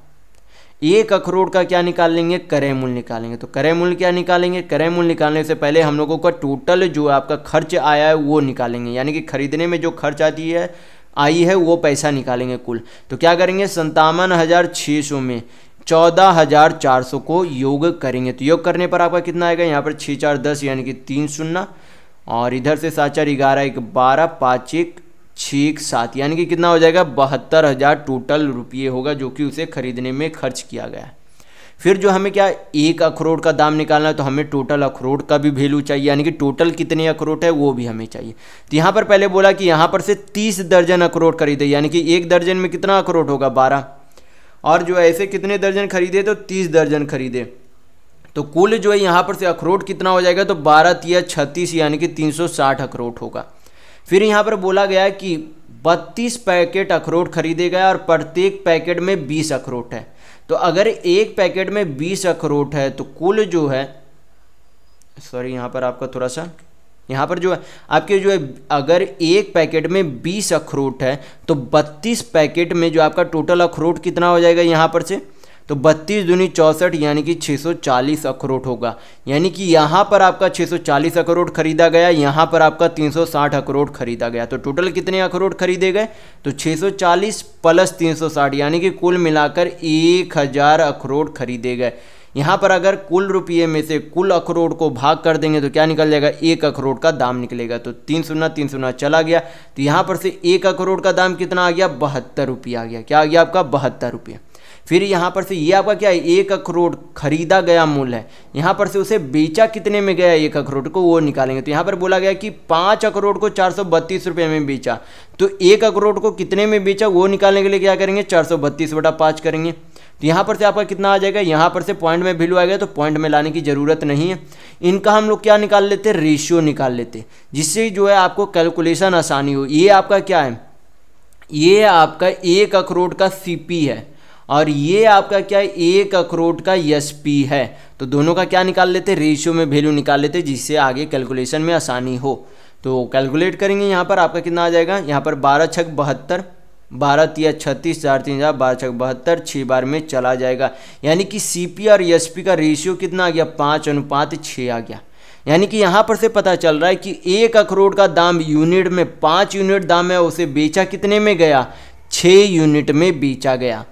एक अखरोट का क्या निकाल लेंगे करे मूल निकालेंगे तो करे मूल्य क्या निकालेंगे करे मूल निकालने से पहले हम लोगों का टोटल जो आपका खर्च आया है वो निकालेंगे यानी कि खरीदने में जो खर्च आती है आई है वो पैसा निकालेंगे कुल तो क्या करेंगे संतावन हज़ार छः सौ में चौदह हजार चार सौ को योग करेंगे तो योग करने पर आपका कितना आएगा यहाँ पर छः चार दस यानी कि तीन शून्य और इधर से सात चार ग्यारह एक बारह पाँच एक छः एक सात यानी कि कितना हो जाएगा बहत्तर हज़ार टोटल रुपये होगा जो कि उसे खरीदने में खर्च किया गया फिर जो हमें क्या एक अखरोट का दाम निकालना है तो हमें टोटल अखरोट का भी वैल्यू चाहिए यानी कि टोटल कितने अखरोट है वो भी हमें चाहिए तो यहाँ पर पहले बोला कि यहाँ पर से तीस दर्जन अखरोट खरीदे यानी कि एक दर्जन में कितना अखरोट होगा बारह और जो है ऐसे कितने दर्जन खरीदे तो तीस दर्जन खरीदे तो कुल जो है यहाँ पर से अखरोट कितना हो जाएगा तो बारह तिया छत्तीस यानी कि तीन सौ साठ अखरोट होगा फिर यहाँ पर बोला गया कि बत्तीस पैकेट अखरोट खरीदे गए और प्रत्येक पैकेट में बीस अखरोट है तो अगर एक पैकेट में बीस अखरोट है तो कुल जो है सॉरी यहाँ पर आपका थोड़ा सा यहाँ पर जो है आपके जो है अगर एक पैकेट में बीस अखरोट है तो बत्तीस पैकेट में जो आपका टोटल अखरोट कितना हो जाएगा यहाँ पर से तो बत्तीस दूनी चौंसठ यानी कि 640 अखरोट होगा यानी कि यहाँ पर आपका 640 अखरोट खरीदा गया यहाँ पर आपका 360 अखरोट खरीदा गया तो टोटल कितने अखरोट खरीदे गए तो 640 प्लस 360 यानी कि कुल मिलाकर 1000 अखरोट खरीदे गए यहाँ पर अगर कुल रुपये में से कुल अखरोट को भाग कर देंगे तो क्या निकल जाएगा एक अखरोट का दाम निकलेगा तो तीन सुना तीन सुना चला गया तो यहाँ पर से एक अखरोट का दाम कितना आ गया बहत्तर रुपया आ गया क्या आ गया आपका बहत्तर रुपया फिर यहाँ पर से ये आपका क्या है एक अखरोट खरीदा गया मूल है यहाँ पर से उसे बेचा कितने में गया एक अखरोट को वो निकालेंगे तो यहाँ पर बोला गया कि पाँच अखरोट को चार सौ बत्तीस रुपये में बेचा तो एक अखरोट को कितने में बेचा वो निकालने के लिए क्या करेंगे चार सौ बत्तीस बटा पाँच करेंगे तो यहाँ पर से आपका कितना आ जाएगा यहाँ पर से पॉइंट में वैल्यू आएगा तो पॉइंट में लाने की ज़रूरत नहीं है इनका हम लोग क्या निकाल लेते हैं रेशियो निकाल लेते जिससे जो है आपको कैलकुलेशन आसानी हो ये आपका क्या है ये आपका एक अखरोट का सीपी है और ये आपका क्या है एक अखरोट का पी है तो दोनों का क्या निकाल लेते रेशियो में वैल्यू निकाल लेते जिससे आगे कैलकुलेशन में आसानी हो तो कैलकुलेट करेंगे यहाँ पर आपका कितना आ जाएगा यहाँ पर बारह छक बहत्तर भारत या छत्तीस चार तीन हज़ार बारह छः बहत्तर छः बार में चला जाएगा यानी कि सी पी और एस पी का रेशियो कितना आ गया पाँच अनुपात छः आ गया यानी कि यहाँ पर से पता चल रहा है कि एक अखरोट का दाम यूनिट में पाँच यूनिट दाम है उसे बेचा कितने में गया छः यूनिट में बेचा गया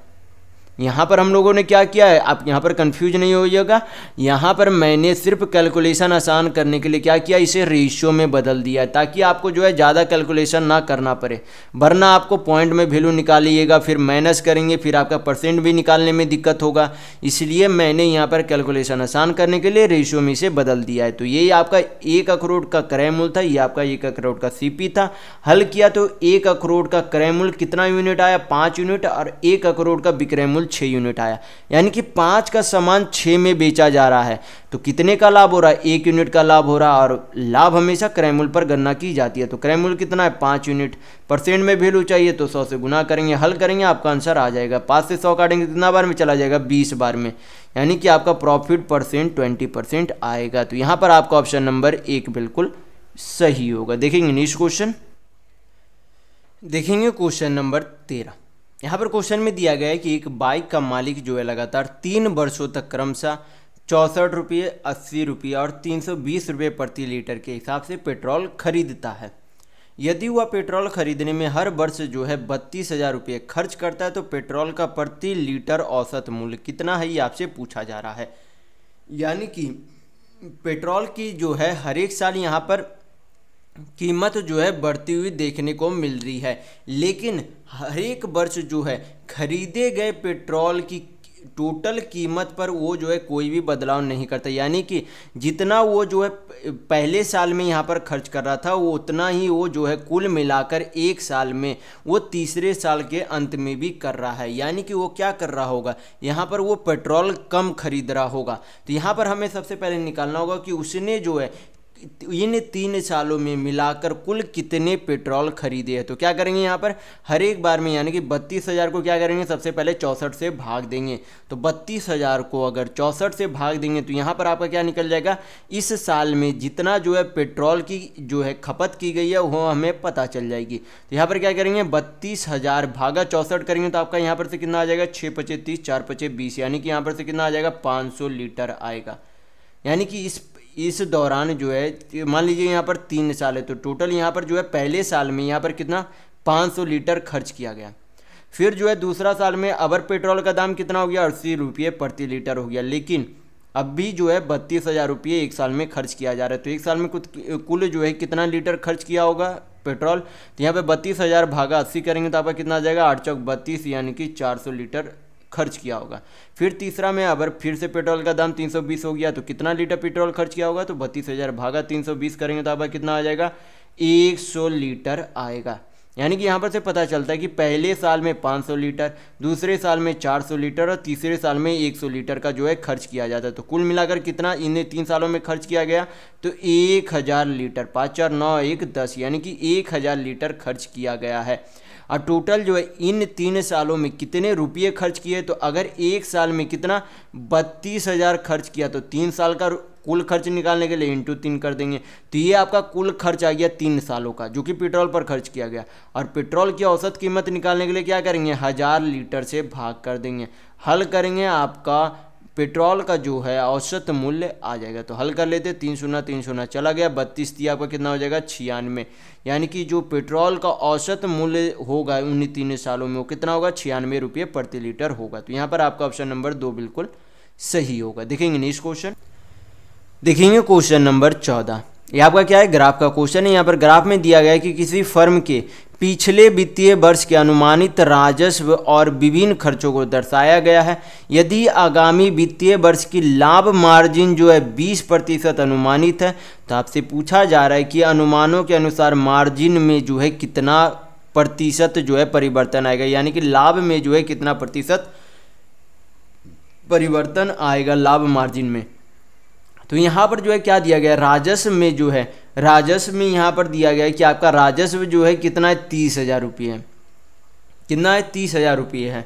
यहाँ पर हम लोगों ने क्या किया है आप यहाँ पर कंफ्यूज नहीं होइएगा यहाँ पर मैंने सिर्फ कैलकुलेशन आसान करने के लिए क्या किया इसे रेशियो में बदल दिया ताकि आपको जो है ज़्यादा कैलकुलेशन ना करना पड़े वरना आपको पॉइंट में वैल्यू निकालिएगा फिर माइनस करेंगे फिर आपका परसेंट भी निकालने में दिक्कत होगा इसलिए मैंने यहाँ पर कैलकुलेशन आसान करने के लिए रेशियो में इसे बदल दिया है तो ये आपका एक अखरोड़ का क्रय मूल्य था ये आपका एक अखरोड़ का पी था हल किया तो एक अखरोड़ का क्रय मूल्य कितना यूनिट आया पाँच यूनिट और एक अखरोड का विक्रय मूल्य कुल छः यूनिट आया यानी कि पाँच का सामान छः में बेचा जा रहा है तो कितने का लाभ हो रहा है एक यूनिट का लाभ हो रहा है और लाभ हमेशा क्रैमूल पर गणना की जाती है तो क्रैमूल कितना है पाँच यूनिट परसेंट में वैल्यू चाहिए तो सौ से गुना करेंगे हल करेंगे आपका आंसर आ जाएगा पाँच से सौ काटेंगे कितना बार में चला जाएगा बीस बार में यानी कि आपका प्रॉफिट परसेंट ट्वेंटी परसेंट आएगा तो यहाँ पर आपका ऑप्शन नंबर एक बिल्कुल सही होगा देखेंगे नेक्स्ट क्वेश्चन देखेंगे क्वेश्चन नंबर तेरह यहाँ पर क्वेश्चन में दिया गया है कि एक बाइक का मालिक जो है लगातार तीन वर्षों तक क्रमशः चौंसठ रुपये अस्सी रुपये और तीन सौ बीस रुपये प्रति लीटर के हिसाब से पेट्रोल खरीदता है यदि वह पेट्रोल खरीदने में हर वर्ष जो है बत्तीस हज़ार रुपये खर्च करता है तो पेट्रोल का प्रति लीटर औसत मूल्य कितना है ये आपसे पूछा जा रहा है यानी कि पेट्रोल की जो है हर एक साल यहाँ पर कीमत जो है बढ़ती हुई देखने को मिल रही है लेकिन हर एक वर्ष जो है खरीदे गए पेट्रोल की टोटल कीमत पर वो जो है कोई भी बदलाव नहीं करता यानी कि जितना वो जो है पहले साल में यहाँ पर खर्च कर रहा था वो उतना ही वो जो है कुल मिलाकर एक साल में वो तीसरे साल के अंत में भी कर रहा है यानी कि वो क्या कर रहा होगा यहाँ पर वो पेट्रोल कम खरीद रहा होगा तो यहाँ पर हमें सबसे पहले निकालना होगा कि उसने जो है इन तीन सालों में मिलाकर कुल कितने पेट्रोल खरीदे हैं तो क्या करेंगे यहाँ पर हर एक बार में यानी कि बत्तीस हज़ार को क्या करेंगे सबसे पहले चौंसठ से भाग देंगे तो बत्तीस हज़ार को अगर चौंसठ से भाग देंगे तो यहाँ पर आपका क्या निकल जाएगा इस साल में जितना जो है पेट्रोल की जो है खपत की गई है वो हमें पता चल जाएगी तो यहाँ पर क्या करेंगे बत्तीस हज़ार भागा चौंसठ करेंगे तो आपका यहाँ पर से कितना आ जाएगा छः पचे तीस चार पचे बीस यानी कि यहाँ पर से कितना आ जाएगा पाँच सौ लीटर आएगा यानी कि इस इस दौरान जो है मान लीजिए यहाँ पर तीन साल है तो टोटल यहाँ पर जो है पहले साल में यहाँ पर कितना 500 लीटर खर्च किया गया फिर जो है दूसरा साल में अबर पेट्रोल का दाम कितना हो गया अस्सी रुपये प्रति लीटर हो गया लेकिन अब भी जो है बत्तीस हज़ार रुपये एक साल में खर्च किया जा रहा है तो एक साल में कुछ कुल जो है कितना लीटर खर्च किया होगा पेट्रोल तो यहाँ पे बत्तीस हज़ार भागा अस्सी करेंगे तो आपका कितना आ जाएगा आठ चौक बत्तीस यानी कि चार सौ लीटर खर्च किया होगा फिर तीसरा में अगर फिर से पेट्रोल का दाम 320 हो गया तो कितना लीटर पेट्रोल खर्च किया होगा तो बत्तीस हज़ार भागा 320 करेंगे तो अब कितना आ जाएगा 100 लीटर आएगा यानी कि यहाँ पर से पता चलता है कि पहले साल में 500 लीटर दूसरे साल में 400 लीटर और तीसरे साल में 100 लीटर का जो है खर्च किया जाता है तो कुल मिलाकर कितना इन्हें तीन सालों में खर्च किया गया तो 1000 लीटर पाँच चार नौ एक दस यानी कि 1000 लीटर खर्च किया गया है और टोटल जो है इन तीन सालों में कितने रुपये खर्च किए तो अगर एक साल में कितना बत्तीस हज़ार खर्च किया तो तीन साल का कुल खर्च निकालने के लिए इंटू तीन कर देंगे तो ये आपका कुल खर्च आ गया तीन सालों का जो कि पेट्रोल पर खर्च किया गया और पेट्रोल की औसत कीमत निकालने के लिए क्या करेंगे हज़ार लीटर से भाग कर देंगे हल करेंगे आपका पेट्रोल का जो है औसत मूल्य आ जाएगा तो हल कर लेते तीन शून्य तीन शून्य चला गया बत्तीस दिया आपका कितना हो जाएगा छियानवे यानी कि जो पेट्रोल का औसत मूल्य होगा उन्हीं तीन सालों में वो कितना होगा छियानवे रुपये प्रति लीटर होगा तो यहाँ पर आपका ऑप्शन नंबर दो बिल्कुल सही होगा देखेंगे नेक्स्ट क्वेश्चन देखेंगे क्वेश्चन नंबर चौदह ये आपका क्या है ग्राफ का क्वेश्चन है यहाँ पर ग्राफ में दिया गया है कि किसी फर्म के पिछले वित्तीय वर्ष के अनुमानित राजस्व और विभिन्न खर्चों को दर्शाया गया है यदि आगामी वित्तीय वर्ष की लाभ मार्जिन जो है 20 प्रतिशत अनुमानित है तो आपसे पूछा जा रहा है कि अनुमानों के अनुसार मार्जिन में जो है कितना प्रतिशत जो है परिवर्तन आएगा यानी कि लाभ में जो है कितना प्रतिशत परिवर्तन आएगा लाभ मार्जिन में तो यहाँ पर जो है क्या दिया गया राजस्व में जो है राजस्व में यहाँ पर दिया गया है कि आपका राजस्व जो है कितना है तीस हज़ार रुपये है कितना है तीस हज़ार रुपये है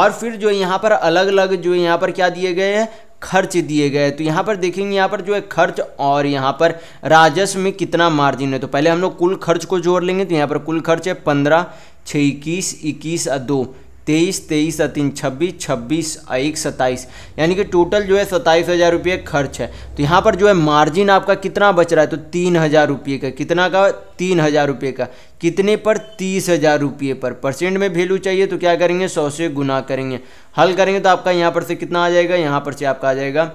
और फिर जो यहाँ पर अलग अलग जो यहाँ पर क्या दिए गए हैं खर्च दिए गए तो यहाँ पर देखेंगे यहाँ पर जो है खर्च और यहाँ पर राजस्व में कितना मार्जिन है तो पहले हम लोग कुल खर्च को जोड़ लेंगे तो यहाँ पर कुल खर्च है पंद्रह छः इक्कीस इक्कीस और दो तेईस तेईस तीन छब्बीस छब्बीस एक सत्ताईस यानी कि टोटल जो है सत्ताईस हज़ार रुपये खर्च है तो यहाँ पर जो है मार्जिन आपका कितना बच रहा है तो तीन हज़ार रुपये का कितना का तीन हज़ार रुपये का कितने पर तीस हज़ार रुपये पर परसेंट में वैल्यू चाहिए तो क्या करेंगे सौ से गुना करेंगे हल करेंगे तो आपका यहाँ पर से कितना आ जाएगा यहाँ पर से आपका आ जाएगा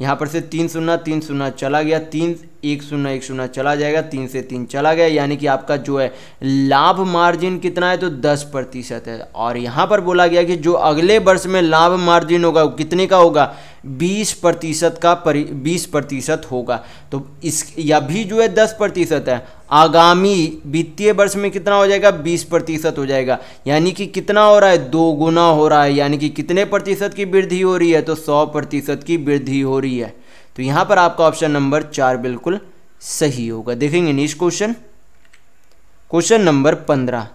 यहाँ पर से तीन सुना तीन सुना चला गया तीन एक शून्य एक शून्य चला जाएगा तीन से तीन चला गया यानी कि आपका जो है लाभ मार्जिन कितना है तो दस प्रतिशत है और यहाँ पर बोला गया कि जो अगले वर्ष में लाभ मार्जिन होगा वो कितने का होगा बीस प्रतिशत का परि बीस प्रतिशत होगा तो इस या भी जो है दस प्रतिशत है आगामी वित्तीय वर्ष में कितना हो जाएगा बीस प्रतिशत हो जाएगा यानी कि कितना हो रहा है दो गुना हो रहा है यानी कि कितने प्रतिशत की वृद्धि हो रही है तो सौ प्रतिशत की वृद्धि हो रही है तो यहाँ पर आपका ऑप्शन नंबर चार बिल्कुल सही होगा देखेंगे नेक्स्ट क्वेश्चन क्वेश्चन नंबर पंद्रह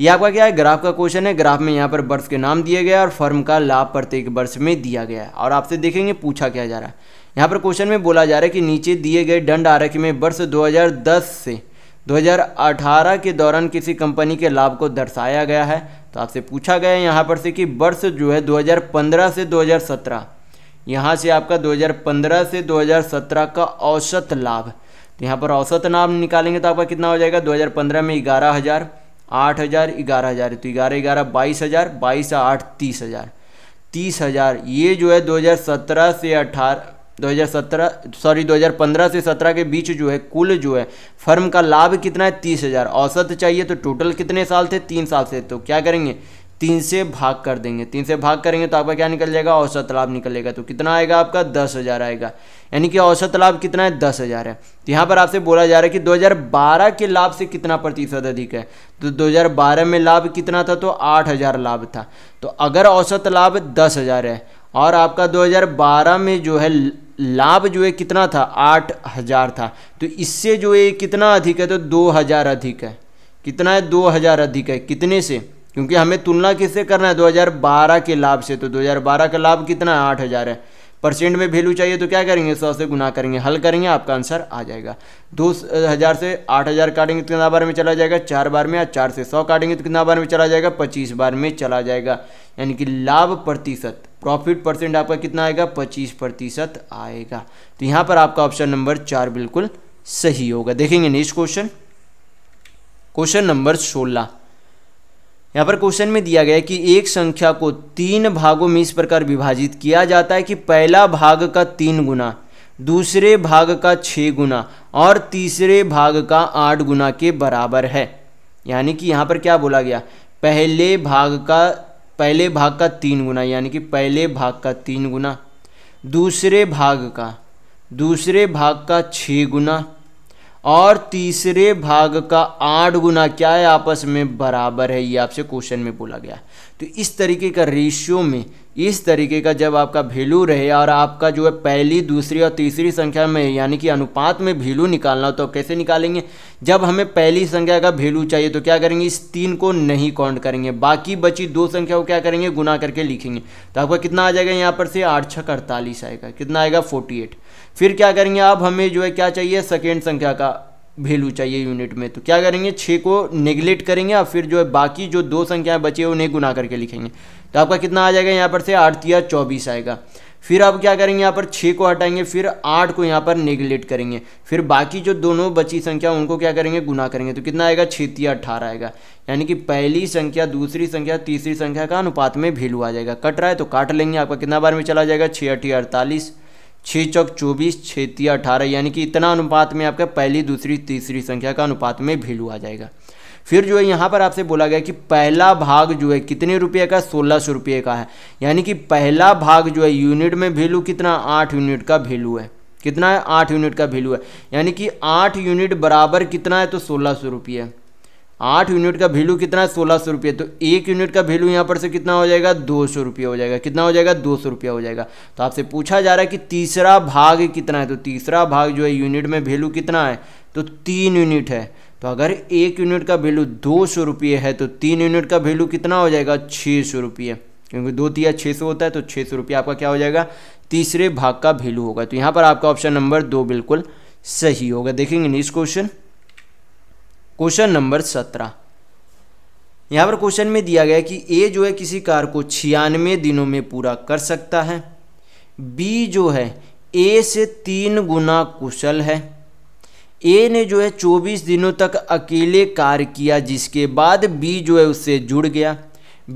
यह आपका क्या है ग्राफ का क्वेश्चन है ग्राफ में यहाँ पर वर्ष के नाम दिया गया और फर्म का लाभ प्रत्येक वर्ष में दिया गया है और आपसे देखेंगे पूछा क्या जा रहा है यहाँ पर क्वेश्चन में बोला जा रहा है कि नीचे दिए गए दंड आरक्षी में वर्ष 2010 से 2018 के दौरान किसी कंपनी के लाभ को दर्शाया गया है तो आपसे पूछा गया है यहाँ पर से कि वर्ष जो है दो से दो यहाँ से आपका 2015 से 2017 का औसत लाभ तो यहाँ पर औसत लाभ निकालेंगे तो आपका कितना हो जाएगा 2015 में ग्यारह हज़ार आठ हज़ार ग्यारह हज़ार तो ग्यारह ग्यारह बाईस हज़ार बाईस आठ तीस हज़ार तीस हज़ार ये जो है 2017 से अठारह 2017 सॉरी 2015 से 17 के बीच जो है कुल जो है फर्म का लाभ कितना है तीस हज़ार औसत चाहिए तो टोटल कितने साल थे तीन साल से तो क्या करेंगे तीन से भाग कर देंगे तीन से भाग करेंगे तो आपका क्या निकल जाएगा औसत लाभ निकलेगा तो कितना आएगा आपका दस हज़ार आएगा यानी कि औसत लाभ कितना है दस हज़ार है तो यहाँ पर आपसे बोला जा रहा है कि 2012 के लाभ से कितना प्रतिशत अधिक है तो 2012 में लाभ कितना था तो आठ हज़ार लाभ था तो अगर औसत लाभ दस हज़ार है और आपका 2012 में जो है लाभ जो है कितना था आठ हज़ार था तो इससे जो है कितना अधिक है तो दो हज़ार अधिक है कितना है दो हज़ार अधिक है कितने से क्योंकि हमें तुलना किससे करना है 2012 के लाभ से तो 2012 का लाभ कितना है आठ हज़ार है परसेंट में वैल्यू चाहिए तो क्या करेंगे सौ से गुना करेंगे हल करेंगे आपका आंसर आ जाएगा दो हज़ार से आठ हज़ार काटेंगे तो कितना बार में चला जाएगा चार बार में या चार से सौ काटेंगे तो कितना बार में चला जाएगा पच्चीस बार में चला जाएगा यानी कि लाभ प्रतिशत प्रॉफिट परसेंट आपका कितना आएगा पच्चीस प्रतिशत आएगा तो यहाँ पर आपका ऑप्शन नंबर चार बिल्कुल सही होगा देखेंगे नेक्स्ट क्वेश्चन क्वेश्चन नंबर सोलह यहाँ पर क्वेश्चन में दिया गया है कि एक संख्या को तीन भागों में इस प्रकार विभाजित किया जाता है कि पहला भाग का तीन गुना दूसरे भाग का छः गुना और तीसरे भाग का आठ गुना के बराबर है यानी कि यहाँ पर क्या बोला गया पहले भाग का पहले भाग का तीन गुना यानी कि पहले भाग का तीन गुना दूसरे भाग का दूसरे भाग का छः गुना और तीसरे भाग का आठ गुना क्या है आपस में बराबर है ये आपसे क्वेश्चन में बोला गया तो इस तरीके का रेशियो में इस तरीके का जब आपका वैल्यू रहे और आपका जो है पहली दूसरी और तीसरी संख्या में यानी कि अनुपात में वैल्यू निकालना हो तो कैसे निकालेंगे जब हमें पहली संख्या का वैल्यू चाहिए तो क्या करेंगे इस तीन को नहीं काउंट करेंगे बाकी बची दो संख्या को क्या करेंगे गुना करके लिखेंगे तो आपका कितना आ जाएगा यहाँ पर से आठ छः अड़तालीस आएगा कितना आएगा फोर्टी एट फिर क्या करेंगे अब हमें जो है क्या चाहिए सेकेंड संख्या का वैल्यू चाहिए यूनिट में तो क्या करेंगे छः को नेग्लेक्ट करेंगे और फिर जो है बाकी जो दो संख्याएं बची है उन्हें गुना करके लिखेंगे तो आपका कितना आ जाएगा यहाँ पर से आठ किया चौबीस आएगा फिर आप क्या करेंगे यहाँ पर छः को हटाएंगे फिर आठ को यहाँ पर निगलेट करेंगे फिर बाकी जो दोनों बची संख्या उनको क्या करेंगे गुना करेंगे तो कितना आएगा छः तिया अठारह आएगा यानी कि पहली संख्या दूसरी संख्या तीसरी संख्या का अनुपात में वैल्यू आ जाएगा कट रहा है तो काट लेंगे आपका कितना बार में चला जाएगा छः अठी अड़तालीस छः चौक चौबीस छः तिया अठारह यानी कि इतना अनुपात में आपका पहली दूसरी तीसरी संख्या का अनुपात में वैल्यू आ जाएगा फिर जो है यहाँ पर आपसे बोला गया कि पहला भाग जो है कितने रुपये का सोलह सौ रुपये का है यानी कि पहला भाग जो है यूनिट में वैल्यू कितना आठ यूनिट का वैल्यू है कितना है आठ यूनिट का वैल्यू है यानी कि आठ यूनिट बराबर कितना है तो सोलह सौ रुपये आठ यूनिट का वैल्यू कितना है सोलह सौ रुपये तो एक यूनिट का वैल्यू यहाँ पर से कितना हो जाएगा दो सौ रुपये हो जाएगा कितना हो जाएगा दो सौ रुपया हो जाएगा तो आपसे पूछा जा रहा है कि तीसरा भाग कितना है तो तीसरा भाग जो है यूनिट में वैल्यू कितना है तो तीन यूनिट है तो अगर एक यूनिट का वैल्यू दो सौ रुपये है तो तीन यूनिट का वैल्यू कितना हो जाएगा छः सौ रुपये क्योंकि दो तीया छः सौ होता है तो छः सौ रुपये आपका क्या हो जाएगा तीसरे भाग का वैल्यू होगा तो यहाँ पर आपका ऑप्शन नंबर दो बिल्कुल सही होगा देखेंगे नेक्स्ट क्वेश्चन क्वेश्चन नंबर सत्रह यहाँ पर क्वेश्चन में दिया गया कि ए जो है किसी कार को छियानवे दिनों में पूरा कर सकता है बी जो है ए से तीन गुना कुशल है ए ने जो है 24 दिनों तक अकेले कार्य किया जिसके बाद बी जो है उससे जुड़ गया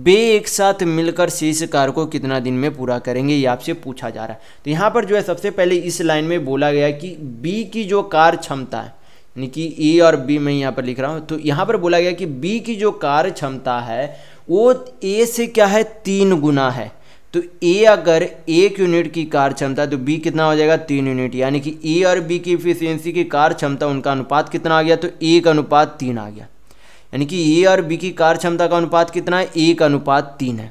बे एक साथ मिलकर शेष कार्य को कितना दिन में पूरा करेंगे ये आपसे पूछा जा रहा है तो यहाँ पर जो है सबसे पहले इस लाइन में बोला गया कि बी की जो कार्य क्षमता है यानी कि ए और बी मैं यहाँ पर लिख रहा हूँ तो यहाँ पर बोला गया कि बी की जो कार्य क्षमता है वो ए से क्या है तीन गुना है तो ए अगर एक यूनिट की कार्य क्षमता तो बी कितना हो जाएगा तीन यूनिट यानी कि ए और बी की इफिशियंसी की कार्य क्षमता उनका अनुपात कितना आ गया तो एक अनुपात तीन आ गया यानी कि ए और बी की कार्य क्षमता का अनुपात कितना है एक अनुपात तीन है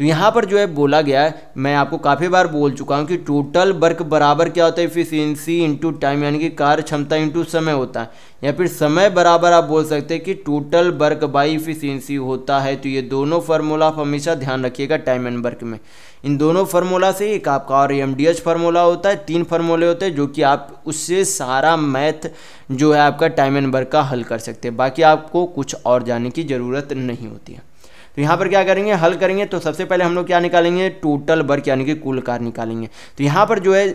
तो यहाँ पर जो है बोला गया है मैं आपको काफ़ी बार बोल चुका हूँ कि टोटल वर्क बराबर क्या होता है इफिशियंसी इंटू टाइम यानी कि कार्य क्षमता इंटू समय होता है या फिर समय बराबर आप बोल सकते हैं कि टोटल वर्क बाई इफिशियंसी होता है तो ये दोनों फार्मूला आप हमेशा ध्यान रखिएगा टाइम एंड वर्क में इन दोनों फार्मूला से एक आपका और एम डी एच फार्मूला होता है तीन फार्मूले होते हैं जो कि आप उससे सारा मैथ जो है आपका टाइम एंड वर्क का हल कर सकते हैं बाकी आपको कुछ और जानने की ज़रूरत नहीं होती है तो यहाँ पर क्या करेंगे हल करेंगे तो सबसे पहले हम लोग क्या निकालेंगे टोटल वर्क यानी कि कुल कार निकालेंगे तो यहाँ पर जो है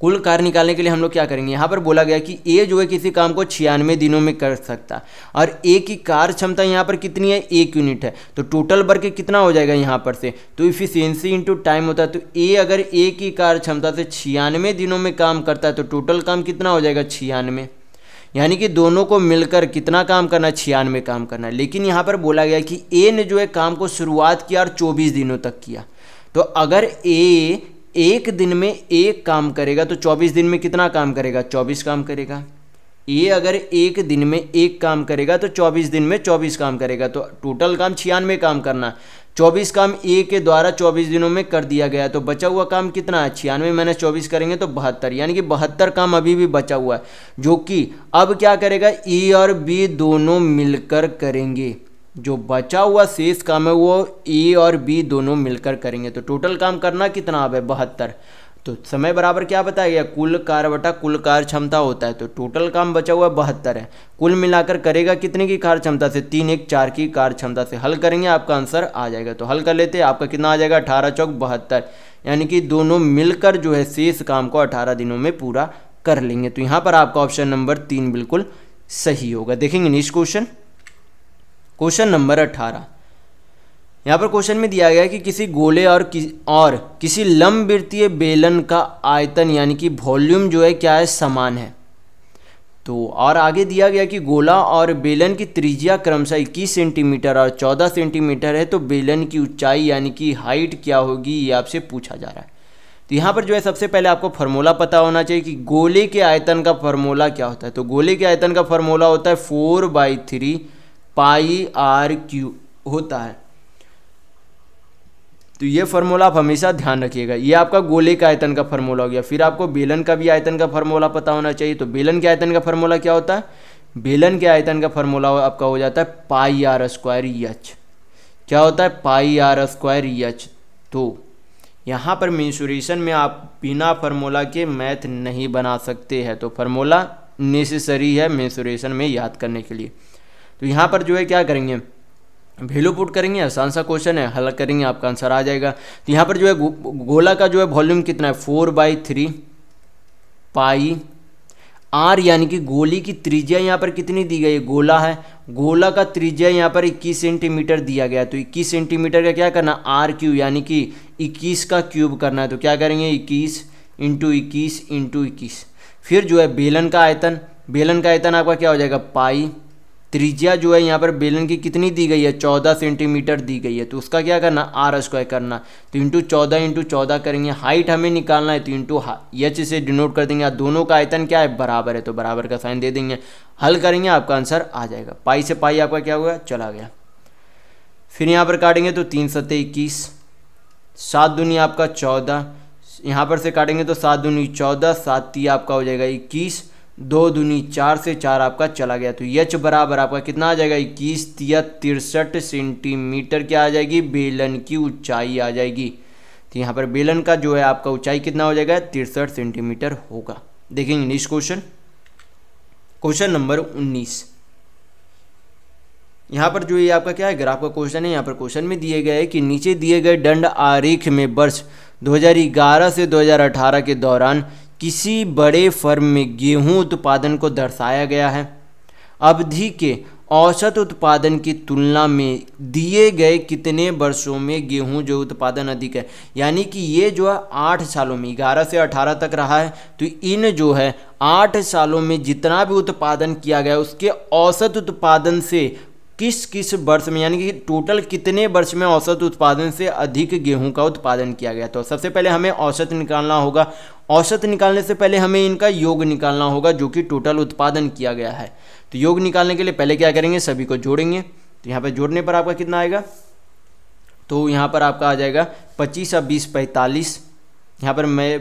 कुल कार निकालने के लिए हम लोग क्या करेंगे यहाँ पर बोला गया कि ए जो है किसी काम को छियानवे दिनों में कर सकता और ए की कार क्षमता यहाँ पर कितनी है एक यूनिट है तो टोटल वर्क कितना हो जाएगा यहाँ पर से तो इफिशियंसी इंटू टाइम होता है तो ए अगर ए की कार क्षमता से छियानवे दिनों में काम करता है तो टोटल काम कितना हो जाएगा छियानवे यानी कि दोनों को मिलकर कितना काम करना है छियानवे काम करना है लेकिन यहाँ पर बोला गया कि ए ने जो है काम को शुरुआत किया और चौबीस दिनों तक किया तो अगर ए एक दिन में एक काम करेगा तो चौबीस दिन में कितना काम करेगा चौबीस काम करेगा ए अगर एक दिन में एक काम करेगा तो 24 दिन में 24 काम करेगा तो टोटल काम छियानवे काम करना चौबीस काम ए के द्वारा चौबीस दिनों में कर दिया गया तो बचा हुआ काम कितना है छियानवे माइनस चौबीस करेंगे तो बहत्तर यानी कि बहत्तर काम अभी भी बचा हुआ है जो कि अब क्या करेगा ए और बी दोनों मिलकर करेंगे जो बचा हुआ शेष काम है वो ए और बी दोनों मिलकर करेंगे तो टोटल काम करना कितना अब है बहत्तर तो समय बराबर क्या बताया गया कुल कार्य बटा कुल कार्य क्षमता होता है तो टोटल काम बचा हुआ बहत्तर है कुल मिलाकर करेगा कितने की कार्य क्षमता से तीन एक चार की कार्य क्षमता से हल करेंगे आपका आंसर आ जाएगा तो हल कर लेते हैं आपका कितना आ जाएगा अठारह चौक बहत्तर यानी कि दोनों मिलकर जो है शेष काम को अठारह दिनों में पूरा कर लेंगे तो यहाँ पर आपका ऑप्शन नंबर तीन बिल्कुल सही होगा देखेंगे नेक्स्ट क्वेश्चन क्वेश्चन नंबर अठारह यहाँ पर क्वेश्चन में दिया गया है कि किसी गोले और कि, और किसी लंबवृत्तीय बेलन का आयतन यानी कि वॉल्यूम जो है क्या है समान है तो और आगे दिया गया कि गोला और बेलन की त्रिज्या क्रमशः इक्कीस सेंटीमीटर और चौदह सेंटीमीटर है तो बेलन की ऊंचाई यानी कि हाइट क्या होगी ये आपसे पूछा जा रहा है तो यहाँ पर जो है सबसे पहले आपको फार्मूला पता होना चाहिए कि गोले के आयतन का फार्मूला क्या होता है तो गोले के आयतन का फार्मूला होता है four by three pi r cube होता है तो ये फार्मूला आप हमेशा ध्यान रखिएगा ये आपका गोले का आयतन का फार्मूला हो गया फिर आपको बेलन का भी आयतन का फार्मूला पता होना चाहिए तो बेलन के आयतन का फार्मूला क्या होता है बेलन के आयतन का फार्मूला आपका हो जाता है pi r square h h क्या होता है pi r square h h तो यहाँ पर मेन्सुरेशन में आप बिना फार्मूला के मैथ नहीं बना सकते हैं तो फार्मूला नेसेसरी है मेन्सुरेशन में याद करने के लिए तो यहाँ पर जो है क्या करेंगे वैल्यू पुट करेंगे आसान सा क्वेश्चन है हल करेंगे आपका आंसर आ जाएगा तो यहाँ पर जो है गोला का जो है वॉल्यूम कितना है four by three pi r यानी कि गोली की त्रिज्या यहाँ पर कितनी दी गई है गोला है गोला का त्रिज्या यहाँ पर 21 सेंटीमीटर दिया गया है तो 21 सेंटीमीटर का क्या करना आर क्यू यानी कि 21 का क्यूब करना है तो क्या करेंगे 21 इंटू इक्कीस इंटू इक्कीस फिर जो है बेलन का आयतन बेलन का आयतन आपका क्या हो जाएगा पाई त्रिज्या जो है यहाँ पर बेलन की कितनी दी गई है चौदह सेंटीमीटर दी गई है तो उसका क्या करना आर स्क्वायर करना तो इंटू चौदह इंटू चौदह करेंगे हाइट हमें निकालना है तो इंटू एच से डिनोट कर देंगे दोनों का आयतन क्या है बराबर है तो बराबर का साइन दे देंगे हल करेंगे आपका आंसर आ जाएगा पाई से पाई आपका क्या हुआ चला गया फिर यहाँ पर काटेंगे तो तीन सत्य इक्कीस सात दुनिया आपका चौदह यहाँ पर से काटेंगे तो सात दुनिया चौदह सात ती आपका हो जाएगा इक्कीस दो दूनी चार से चार आपका चला गया तो यच बराबर आपका कितना आ जाएगा इक्कीस या तिरसठ सेंटीमीटर क्या आ जाएगी बेलन की ऊंचाई आ जाएगी तो यहाँ पर बेलन का जो है आपका ऊंचाई कितना हो जाएगा तिरसठ सेंटीमीटर होगा देखेंगे नेक्स्ट क्वेश्चन क्वेश्चन नंबर उन्नीस यहाँ पर जो ये आपका क्या है ग्राफ का क्वेश्चन है यहाँ पर क्वेश्चन में दिए गए कि नीचे दिए गए दंड आरेख में वर्ष 2011 से 2018 के दौरान किसी बड़े फर्म में गेहूं उत्पादन को दर्शाया गया है अवधि के औसत उत्पादन की तुलना में दिए गए कितने वर्षों में गेहूं जो उत्पादन अधिक है यानी कि ये जो है आठ सालों में ग्यारह से अठारह तक रहा है तो इन जो है आठ सालों में जितना भी उत्पादन किया गया उसके औसत उत्पादन से किस किस वर्ष में यानी कि टोटल कितने वर्ष में औसत उत्पादन से अधिक गेहूं का उत्पादन किया गया तो सबसे पहले हमें औसत निकालना होगा औसत निकालने से पहले हमें इनका योग निकालना होगा जो कि टोटल उत्पादन किया गया है तो योग निकालने के लिए पहले क्या करेंगे सभी को जोड़ेंगे तो यहाँ पर जोड़ने पर आपका कितना आएगा तो यहाँ पर आपका आ जाएगा पच्चीस और बीस पैंतालीस यहाँ पर मैं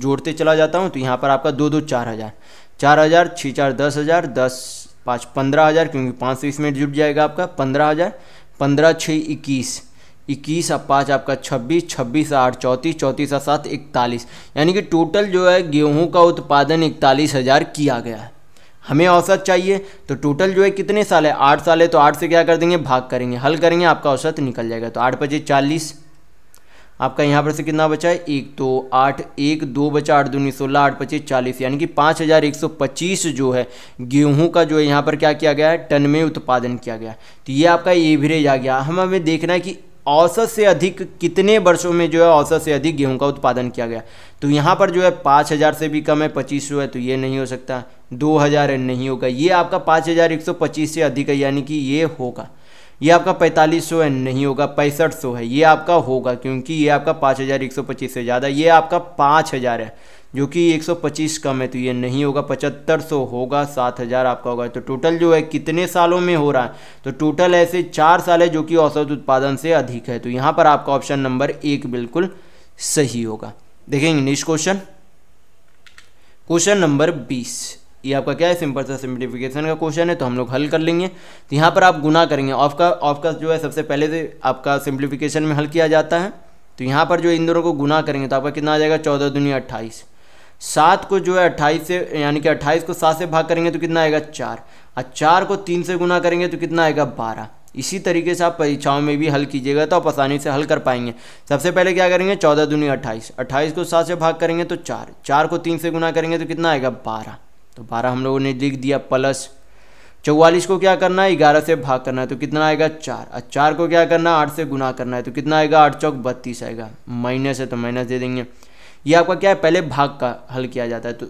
जोड़ते चला जाता हूँ तो यहाँ पर आपका दो दो चार हज़ार चार हज़ार छः चार दस हज़ार दस पाँच पंद्रह हज़ार क्योंकि पाँच सौ बीस मिनट जुट जाएगा आपका पंद्रह हज़ार पंद्रह छः इक्कीस इक्कीस और पाँच आपका छब्बीस छब्बीस आठ चौंतीस चौंतीस और सात इकतालीस यानी कि टोटल जो है गेहूं का उत्पादन इकतालीस हज़ार किया गया है हमें औसत चाहिए तो टोटल जो है कितने साल है आठ साल है तो आठ से क्या कर देंगे भाग करेंगे हल करेंगे आपका औसत निकल जाएगा तो आठ पचे चालीस आपका यहाँ पर से कितना बचा है एक तो आठ एक दो बचा आठ दूनी सोलह आठ पच्चीस चालीस यानी कि पाँच हज़ार एक सौ पच्चीस जो है गेहूं का जो है यहाँ पर क्या किया गया है टन में उत्पादन किया गया तो ये आपका एवरेज आ गया हम हमें देखना है कि औसत से अधिक कितने वर्षों में जो है औसत से अधिक गेहूं का उत्पादन किया गया तो यहाँ पर जो है पाँच हज़ार से भी कम है पच्चीस सौ है तो ये नहीं हो सकता दो हज़ार नहीं होगा ये आपका पाँच हज़ार एक सौ पच्चीस से अधिक है यानी कि ये होगा ये आपका पैंतालीस सौ है नहीं होगा पैंसठ सौ है ये आपका होगा क्योंकि ये आपका पाँच हज़ार एक सौ पच्चीस से ज़्यादा ये आपका पाँच हज़ार है जो कि एक सौ पच्चीस कम है तो ये नहीं होगा पचहत्तर होगा सात हज़ार आपका होगा तो टोटल जो है कितने सालों में हो रहा है तो टोटल ऐसे चार साल है जो कि औसत उत्पादन से अधिक है तो यहाँ पर आपका ऑप्शन नंबर एक बिल्कुल सही होगा देखेंगे नेक्स्ट क्वेश्चन क्वेश्चन नंबर बीस ये आपका क्या है सिंपल सा सिंप्लीफिकेशन का क्वेश्चन है तो हम लोग हल कर लेंगे तो यहाँ पर आप गुना करेंगे ऑफ का ऑफ का जो है सबसे पहले से आपका सिंप्लीफिकेशन में हल किया जाता है तो यहाँ पर जो इन दोनों को गुना करेंगे तो आपका कितना आ जाएगा चौदह दुनिया अट्ठाईस सात को जो है अट्ठाईस से यानी कि अट्ठाईस को सात से भाग करेंगे तो कितना आएगा चार और चार को तीन से गुना करेंगे तो कितना आएगा बारह इसी तरीके से आप परीक्षाओं में भी हल कीजिएगा तो आप आसानी से हल कर पाएंगे सबसे पहले क्या करेंगे चौदह दुनिया अट्ठाईस अट्ठाईस को सात से भाग करेंगे तो चार चार को तीन से गुना करेंगे तो कितना आएगा बारह तो बारह हम लोगों ने लिख दिया प्लस चौवालीस को क्या करना है ग्यारह से भाग करना है तो कितना आएगा चार और चार को क्या करना है आठ से गुना करना है तो कितना आएगा आठ चौक बत्तीस आएगा माइनस है तो माइनस दे देंगे ये आपका क्या है पहले भाग का हल किया जाता है तो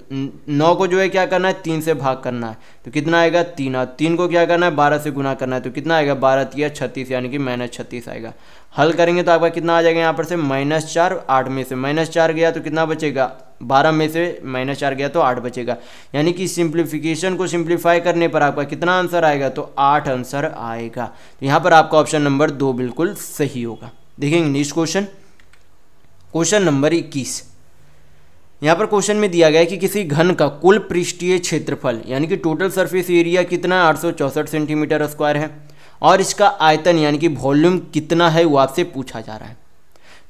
नौ को जो है क्या करना है तीन से भाग करना है तो कितना आएगा तीन और तीन को क्या करना है बारह से गुना करना है तो कितना आएगा बारह तीन छत्तीस यानी कि माइनस छत्तीस आएगा हल करेंगे तो आपका कितना आ जाएगा यहाँ पर से माइनस चार आठ में से माइनस चार गया तो कितना बचेगा बारह में से माइनस चार गया तो आठ बचेगा यानी कि सिंप्लीफिकेशन को सिंप्लीफाई करने पर आपका कितना आंसर आएगा तो आठ आंसर आएगा तो यहाँ पर आपका ऑप्शन नंबर दो बिल्कुल सही होगा देखेंगे नेक्स्ट क्वेश्चन क्वेश्चन नंबर इक्कीस यहाँ पर क्वेश्चन में दिया गया है कि किसी घन का कुल पृष्ठीय क्षेत्रफल यानी कि टोटल सरफेस एरिया कितना आठ सेंटीमीटर स्क्वायर है और इसका आयतन यानी कि वॉल्यूम कितना है वो आपसे पूछा जा रहा है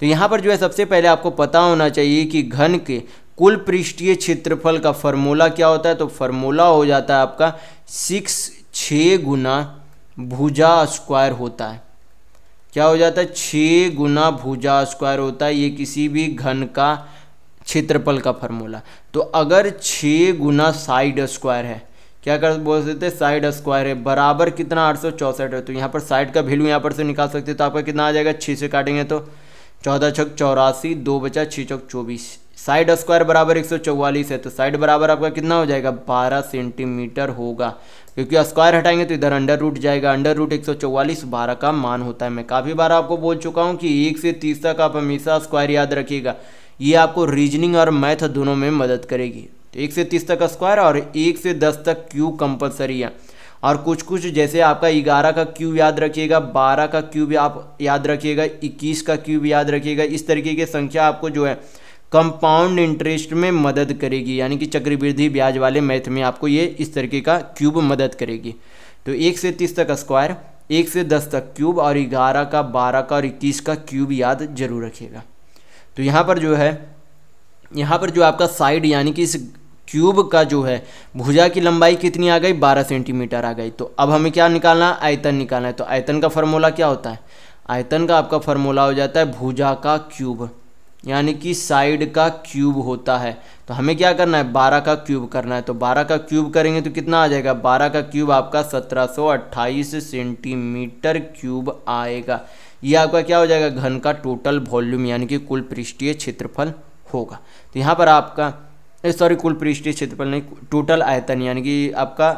तो यहाँ पर जो है सबसे पहले आपको पता होना चाहिए कि घन के कुल पृष्ठीय क्षेत्रफल का फॉर्मूला क्या होता है तो फॉर्मूला हो जाता है आपका सिक्स छः गुना भुजा स्क्वायर होता है क्या हो जाता है छः गुना भुजा स्क्वायर होता है ये किसी भी घन का क्षेत्रफल का फार्मूला तो अगर छः गुना साइड स्क्वायर है क्या कर बोल सकते साइड स्क्वायर है बराबर कितना आठ सौ है तो यहाँ पर साइड का वैल्यू यहाँ पर से निकाल सकते हैं तो आपका कितना आ जाएगा छः से काटेंगे तो चौदह छक चौरासी दो बचा छः चौक चौबीस साइड स्क्वायर बराबर एक सौ चौवालीस है तो साइड बराबर आपका कितना हो जाएगा बारह सेंटीमीटर होगा क्योंकि स्क्वायर हटाएंगे तो इधर अंडर रूट जाएगा अंडर रूट एक सौ चौवालीस बारह का मान होता है मैं काफ़ी बार आपको बोल चुका हूँ कि एक से तीस तक आप हमेशा स्क्वायर याद रखिएगा ये आपको रीजनिंग और मैथ दोनों में मदद करेगी तो एक से तीस तक स्क्वायर और एक से दस तक क्यू कंपलसरी है और कुछ कुछ जैसे आपका ग्यारह का क्यूब याद रखिएगा बारह का क्यूब आप याद रखिएगा इक्कीस का क्यूब याद रखिएगा इस तरीके की संख्या आपको जो है कंपाउंड इंटरेस्ट में मदद करेगी यानी कि चक्रवृद्धि ब्याज वाले मैथ में आपको ये इस तरीके का क्यूब मदद करेगी तो एक से तीस तक स्क्वायर एक से दस तक क्यूब और ग्यारह का बारह का और इक्कीस का क्यूब याद जरूर रखिएगा तो यहाँ पर जो है यहाँ पर जो आपका साइड यानी कि इस क्यूब का जो है भुजा की लंबाई कितनी आ गई 12 सेंटीमीटर आ गई तो अब हमें क्या निकालना है आयतन निकालना है तो आयतन का फार्मूला क्या होता है आयतन का आपका फार्मूला हो जाता है भुजा का क्यूब यानी कि साइड का क्यूब होता है तो हमें क्या करना है बारह का क्यूब करना है तो बारह का क्यूब करेंगे तो कितना आ जाएगा बारह का क्यूब आपका सत्रह सौ सेंटीमीटर क्यूब आएगा ये आपका क्या हो जाएगा घन का टोटल वॉल्यूम यानी कि कुल पृष्ठीय क्षेत्रफल होगा तो यहाँ पर आपका सॉरी कुल पृष्ठीय क्षेत्रफल नहीं टोटल आयतन यानी कि आपका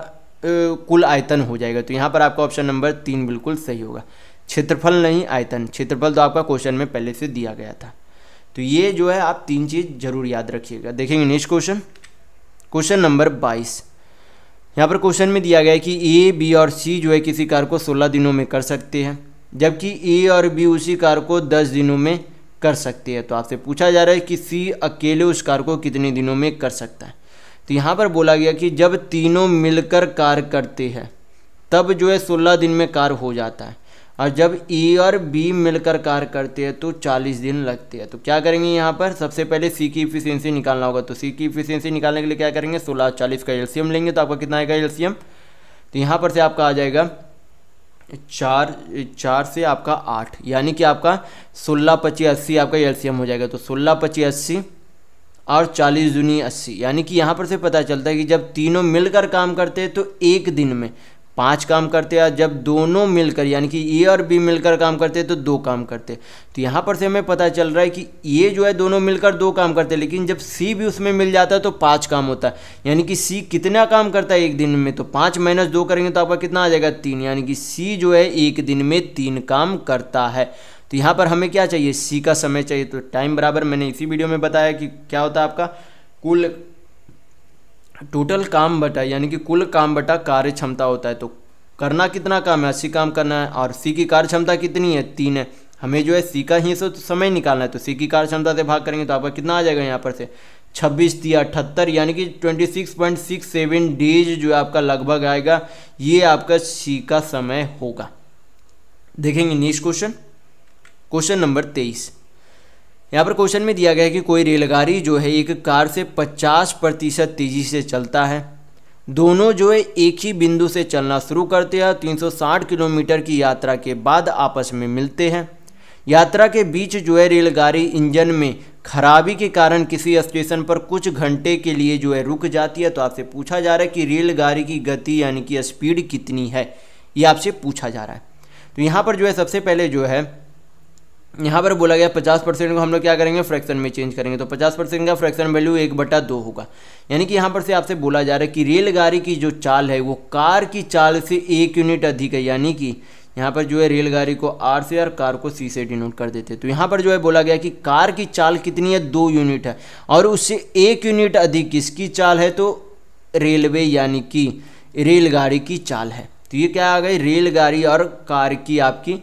कुल आयतन हो जाएगा तो यहाँ पर आपका ऑप्शन नंबर तीन बिल्कुल सही होगा क्षेत्रफल नहीं आयतन क्षेत्रफल तो आपका क्वेश्चन में पहले से दिया गया था तो ये जो है आप तीन चीज़ जरूर याद रखिएगा देखेंगे नेक्स्ट क्वेश्चन क्वेश्चन नंबर बाईस यहाँ पर क्वेश्चन में दिया गया है कि ए बी और सी जो है किसी कार को सोलह दिनों में कर सकते हैं जबकि ए और बी उसी कार को दस दिनों में कर सकती है तो आपसे पूछा जा रहा है कि सी अकेले उस कार को कितने दिनों में कर सकता है तो यहाँ पर बोला गया कि जब तीनों मिलकर कार करते हैं तब जो है सोलह दिन में कार हो जाता है और जब ए और बी मिलकर कार करते हैं तो चालीस दिन लगते हैं तो क्या करेंगे यहाँ पर सबसे पहले सी की इफिशियंसी निकालना होगा तो सी की इफिशियंसी निकालने के लिए क्या करेंगे सोलह चालीस का एल्शियम लेंगे तो आपका कितना आएगा एल्शियम तो यहाँ पर से आपका आ जाएगा चार चार से आपका आठ यानी कि आपका सोलह पच्चीस अस्सी आपका एलसीएम हो जाएगा तो सोलह पच्चीस अस्सी और चालीस दूनी अस्सी यानी कि यहाँ पर से पता चलता है कि जब तीनों मिलकर काम करते हैं तो एक दिन में पाँच काम करते हैं जब दोनों मिलकर यानी कि ए और बी मिलकर काम करते हैं तो दो काम करते तो यहाँ पर से हमें पता चल रहा है कि ये जो है दोनों मिलकर दो काम करते हैं लेकिन जब सी भी उसमें मिल जाता है तो पाँच काम होता है यानी कि सी कितना काम करता है एक दिन में तो पाँच माइनस दो करेंगे तो आपका कितना आ जाएगा तीन यानी कि सी जो है एक दिन में तीन काम करता है तो यहाँ पर हमें क्या चाहिए सी का समय चाहिए तो टाइम बराबर मैंने इसी वीडियो में बताया कि क्या होता है आपका कुल टोटल काम बटा यानी कि कुल काम बटा कार्य क्षमता होता है तो करना कितना काम है अस्सी काम करना है और सी की कार्य क्षमता कितनी है तीन है हमें जो है सी का ही से समय निकालना है तो सी की कार्य क्षमता से भाग करेंगे तो आपका कितना आ जाएगा यहाँ पर से छब्बीस ती अठहत्तर यानी कि twenty six point six seven days जो है आपका लगभग आएगा ये आपका सी का समय होगा देखेंगे नेक्स्ट क्वेश्चन क्वेश्चन नंबर तेईस यहाँ पर क्वेश्चन में दिया गया है कि कोई रेलगाड़ी जो है एक कार से 50 प्रतिशत तेज़ी से चलता है दोनों जो है एक ही बिंदु से चलना शुरू करते हैं 360 किलोमीटर की यात्रा के बाद आपस में मिलते हैं यात्रा के बीच जो है रेलगाड़ी इंजन में खराबी के कारण किसी स्टेशन पर कुछ घंटे के लिए जो है रुक जाती है तो आपसे पूछा जा रहा है कि रेलगाड़ी की गति यानी कि स्पीड कितनी है ये आपसे पूछा जा रहा है तो यहाँ पर जो है सबसे पहले जो है यहाँ पर बोला गया पचास परसेंट को हम लोग क्या करेंगे फ्रैक्शन में चेंज करेंगे तो पचास परसेंट का फ्रैक्शन वैल्यू एक बटा दो होगा यानी कि यहाँ पर से आपसे बोला जा रहा है कि रेलगाड़ी की जो चाल है वो कार की चाल से एक यूनिट अधिक है यानी कि यहाँ पर जो है रेलगाड़ी को आर से और कार को सी से डिनोट कर देते तो यहाँ पर जो है बोला गया कि कार की चाल कितनी है दो यूनिट है और उससे एक यूनिट अधिक किसकी चाल है तो रेलवे यानी कि रेलगाड़ी की चाल है तो ये क्या आ गई रेलगाड़ी और कार की आपकी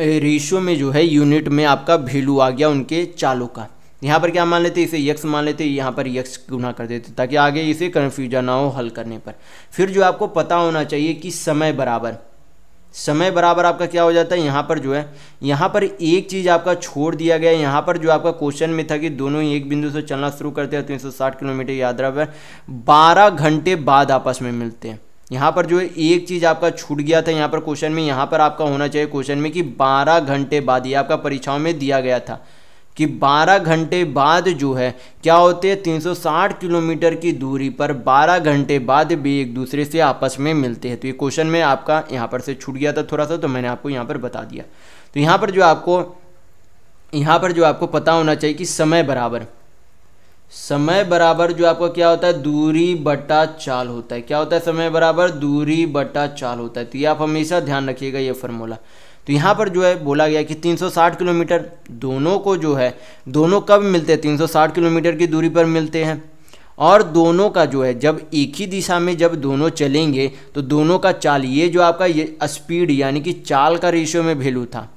रेशियो में जो है यूनिट में आपका वैल्यू आ गया उनके चालों का यहाँ पर क्या मान लेते इसे यक्स मान लेते यहाँ पर यक्स गुना कर देते ताकि आगे इसे कन्फ्यूजन ना हो हल करने पर फिर जो आपको पता होना चाहिए कि समय बराबर समय बराबर आपका क्या हो जाता है यहाँ पर जो है यहाँ पर एक चीज़ आपका छोड़ दिया गया है यहाँ पर जो आपका क्वेश्चन में था कि दोनों ही एक बिंदु से चलना शुरू करते हैं तीन तो सौ साठ किलोमीटर यात्रा पर बारह घंटे बाद आपस में मिलते हैं यहाँ पर जो है एक चीज़ आपका छूट गया था यहाँ पर क्वेश्चन में यहाँ पर आपका होना चाहिए क्वेश्चन में कि बारह घंटे बाद ये आपका परीक्षाओं में दिया गया था कि 12 घंटे बाद जो है क्या होते हैं 360 किलोमीटर की दूरी पर 12 घंटे बाद भी एक दूसरे से आपस में मिलते हैं तो ये क्वेश्चन में आपका यहाँ पर से छूट गया था थोड़ा सा तो मैंने आपको यहाँ पर बता दिया तो यहाँ पर जो आपको यहाँ पर जो आपको पता होना चाहिए कि समय बराबर समय बराबर जो आपका क्या होता है दूरी बटा चाल होता है क्या होता है समय बराबर दूरी बटा चाल होता है तो ये आप हमेशा ध्यान रखिएगा ये फार्मूला तो यहाँ पर जो है बोला गया कि 360 किलोमीटर दोनों को जो है दोनों कब मिलते हैं 360 किलोमीटर की दूरी पर मिलते हैं और दोनों का जो है जब एक ही दिशा में जब दोनों चलेंगे तो दोनों का चाल ये जो आपका ये स्पीड यानी कि चाल का रेशियो में वैल्यू था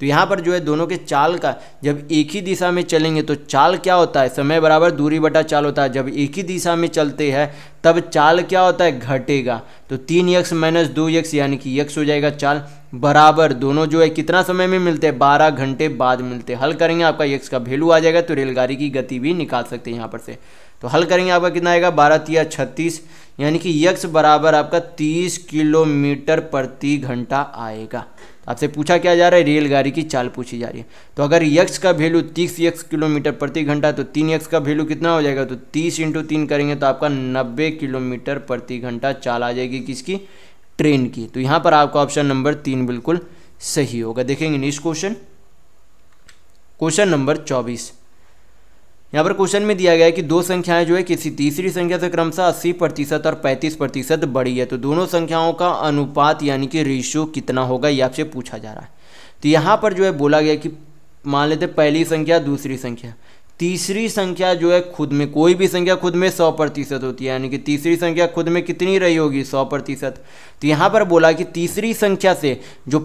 तो यहाँ पर जो है दोनों के चाल का जब एक ही दिशा में चलेंगे तो चाल क्या होता है समय बराबर दूरी बटा चाल होता है जब एक ही दिशा में चलते हैं तब चाल क्या होता है घटेगा तो तीन यक्स माइनस दो यक्स यानी कि यक्स हो जाएगा चाल बराबर दोनों जो है कितना समय में मिलते हैं बारह घंटे बाद मिलते हल करेंगे आपका यक्स का वैल्यू आ जाएगा तो रेलगाड़ी की गति भी निकाल सकते हैं यहाँ पर से तो हल करेंगे आपका कितना आएगा बारह तिया छत्तीस यानी कि यक्स बराबर आपका तीस किलोमीटर प्रति घंटा आएगा आपसे पूछा क्या जा रहा है रेलगाड़ी की चाल पूछी जा रही है तो अगर यक्स का वैल्यू तीस यक्स किलोमीटर प्रति घंटा तो तीन यक्स का वैल्यू कितना हो जाएगा तो तीस इंटू तीन करेंगे तो आपका नब्बे किलोमीटर प्रति घंटा चाल आ जाएगी किसकी ट्रेन की तो यहाँ पर आपका ऑप्शन नंबर तीन बिल्कुल सही होगा देखेंगे नेक्स्ट क्वेश्चन क्वेश्चन नंबर चौबीस यहाँ पर क्वेश्चन में दिया गया है कि दो संख्याएं जो है किसी तीसरी संख्या से क्रमशः अस्सी प्रतिशत और पैंतीस प्रतिशत बड़ी है तो दोनों संख्याओं का अनुपात यानी कि रेशियो कितना होगा ये आपसे पूछा जा रहा है तो यहाँ पर जो है बोला गया कि मान लेते पहली संख्या दूसरी संख्या तीसरी संख्या जो है खुद में कोई भी संख्या खुद में सौ प्रतिशत होती है यानी कि तीसरी संख्या खुद में कितनी रही होगी सौ प्रतिशत तो यहाँ पर बोला कि तीसरी संख्या से जो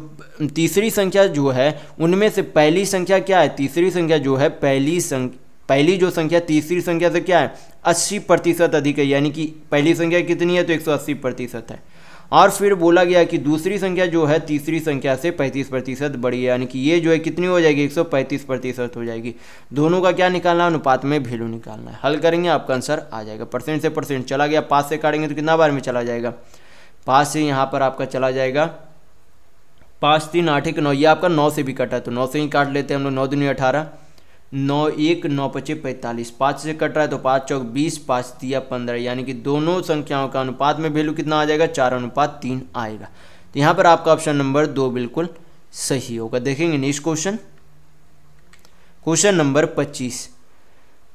तीसरी संख्या जो है उनमें से पहली संख्या क्या है तीसरी संख्या जो है पहली संख्या पहली जो संख्या तीसरी संख्या से क्या है अस्सी प्रतिशत अधिक है यानी कि पहली संख्या कितनी है तो एक सौ अस्सी प्रतिशत है और फिर बोला गया कि दूसरी संख्या जो है तीसरी संख्या से 35 प्रतिशत बड़ी है यानी कि ये जो है कितनी हो जाएगी 135 प्रतिशत हो जाएगी दोनों का क्या निकालना अनुपात में वैल्यू निकालना है हल करेंगे आपका आंसर आ जाएगा परसेंट से परसेंट चला गया पाँच से काटेंगे तो कितना बार में चला जाएगा पाँच से यहाँ पर आपका चला जाएगा पाँच तीन आठ एक नौ ये आपका नौ से भी कटा तो नौ से ही काट लेते हैं हम लोग नौ दुनिया अठारह नौ एक नौ पचे पैंतालीस पाँच से कट रहा है तो पाँच चौक बीस पाँच दिया पंद्रह यानी कि दोनों संख्याओं का अनुपात में वैल्यू कितना आ जाएगा चार अनुपात तीन आएगा तो यहाँ पर आपका ऑप्शन नंबर दो बिल्कुल सही होगा देखेंगे नेक्स्ट क्वेश्चन क्वेश्चन नंबर पच्चीस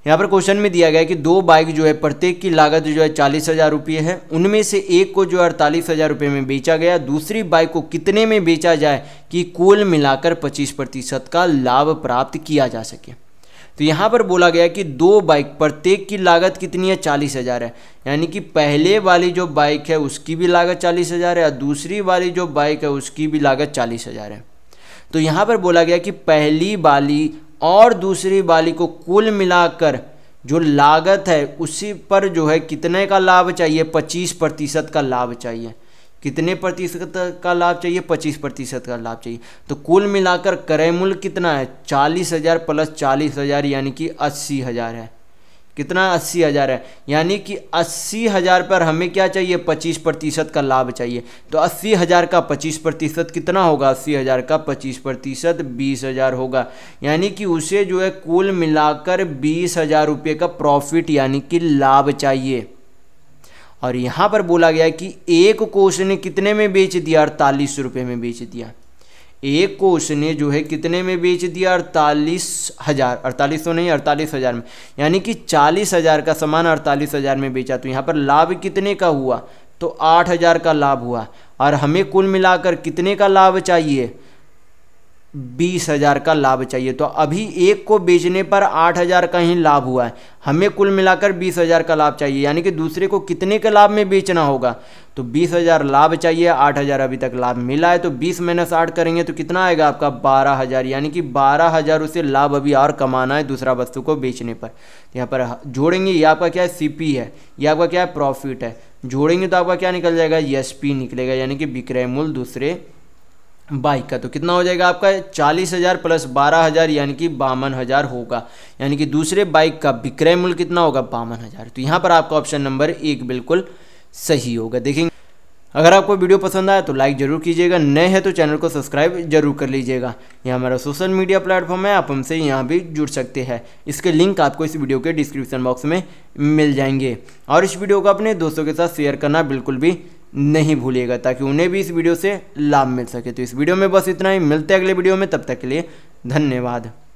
यहाँ पर क्वेश्चन में दिया गया है कि दो बाइक जो है प्रत्येक की लागत जो है चालीस हज़ार रुपये है उनमें से एक को जो है अड़तालीस हज़ार रुपये में बेचा गया दूसरी बाइक को कितने में बेचा जाए कि कुल मिलाकर पच्चीस प्रतिशत का लाभ प्राप्त किया जा सके तो यहाँ पर बोला गया कि दो बाइक प्रत्येक की लागत कितनी है चालीस हज़ार है यानी कि पहले वाली जो बाइक है उसकी भी लागत चालीस हज़ार है और दूसरी वाली जो बाइक है उसकी भी लागत चालीस हज़ार है तो यहाँ पर बोला गया कि पहली वाली और दूसरी वाली को कुल मिलाकर जो लागत है उसी पर जो है कितने का लाभ चाहिए पच्चीस प्रतिशत का लाभ चाहिए कितने प्रतिशत का लाभ चाहिए पच्चीस प्रतिशत का लाभ चाहिए तो कुल मिलाकर क्रय मूल्य कितना है चालीस हज़ार प्लस चालीस हज़ार यानी कि अस्सी हज़ार है कितना अस्सी हज़ार है यानी कि अस्सी हज़ार पर हमें क्या चाहिए पच्चीस प्रतिशत का लाभ चाहिए तो अस्सी हज़ार का पच्चीस प्रतिशत कितना होगा अस्सी हज़ार का पच्चीस प्रतिशत बीस हज़ार होगा यानी कि उसे जो है कुल मिलाकर बीस हज़ार रुपये का प्रॉफिट यानी कि लाभ चाहिए और यहाँ पर बोला गया कि एक कोष ने कितने में बेच दिया अड़तालीस रुपये में बेच दिया एक कोष ने जो है कितने में बेच दिया अड़तालीस हज़ार अड़तालीस सौ तो नहीं अड़तालीस हज़ार में यानी कि चालीस हज़ार का सामान अड़तालीस हज़ार में बेचा तो यहाँ पर लाभ कितने का हुआ तो आठ हज़ार का लाभ हुआ और हमें कुल मिलाकर कितने का लाभ चाहिए बीस हज़ार का लाभ चाहिए तो अभी एक को बेचने पर आठ हज़ार का ही लाभ हुआ है हमें कुल मिलाकर बीस हज़ार का लाभ चाहिए यानी कि दूसरे को कितने के लाभ में बेचना होगा तो बीस हज़ार लाभ चाहिए आठ हज़ार अभी तक लाभ मिला है तो बीस माइनस आठ करेंगे तो कितना आएगा आपका बारह हज़ार यानी कि बारह हज़ार उसे लाभ अभी और कमाना है दूसरा वस्तु को बेचने पर यहाँ पर जोड़ेंगे ये आपका क्या है सी है ये आपका क्या है प्रॉफिट है जोड़ेंगे तो आपका क्या निकल जाएगा एस निकलेगा यानी कि विक्रय मूल्य दूसरे बाइक का तो कितना हो जाएगा आपका चालीस हज़ार प्लस बारह हज़ार यानी कि बावन हज़ार होगा यानी कि दूसरे बाइक का विक्रय मूल्य कितना होगा बावन हज़ार तो यहाँ पर आपका ऑप्शन नंबर एक बिल्कुल सही होगा देखेंगे अगर आपको वीडियो पसंद आया तो लाइक जरूर कीजिएगा नए हैं तो चैनल को सब्सक्राइब जरूर कर लीजिएगा यह हमारा सोशल मीडिया प्लेटफॉर्म है आप हमसे यहाँ भी जुड़ सकते हैं इसके लिंक आपको इस वीडियो के डिस्क्रिप्शन बॉक्स में मिल जाएंगे और इस वीडियो को अपने दोस्तों के साथ शेयर करना बिल्कुल भी नहीं भूलिएगा ताकि उन्हें भी इस वीडियो से लाभ मिल सके तो इस वीडियो में बस इतना ही मिलते हैं अगले वीडियो में तब तक के लिए धन्यवाद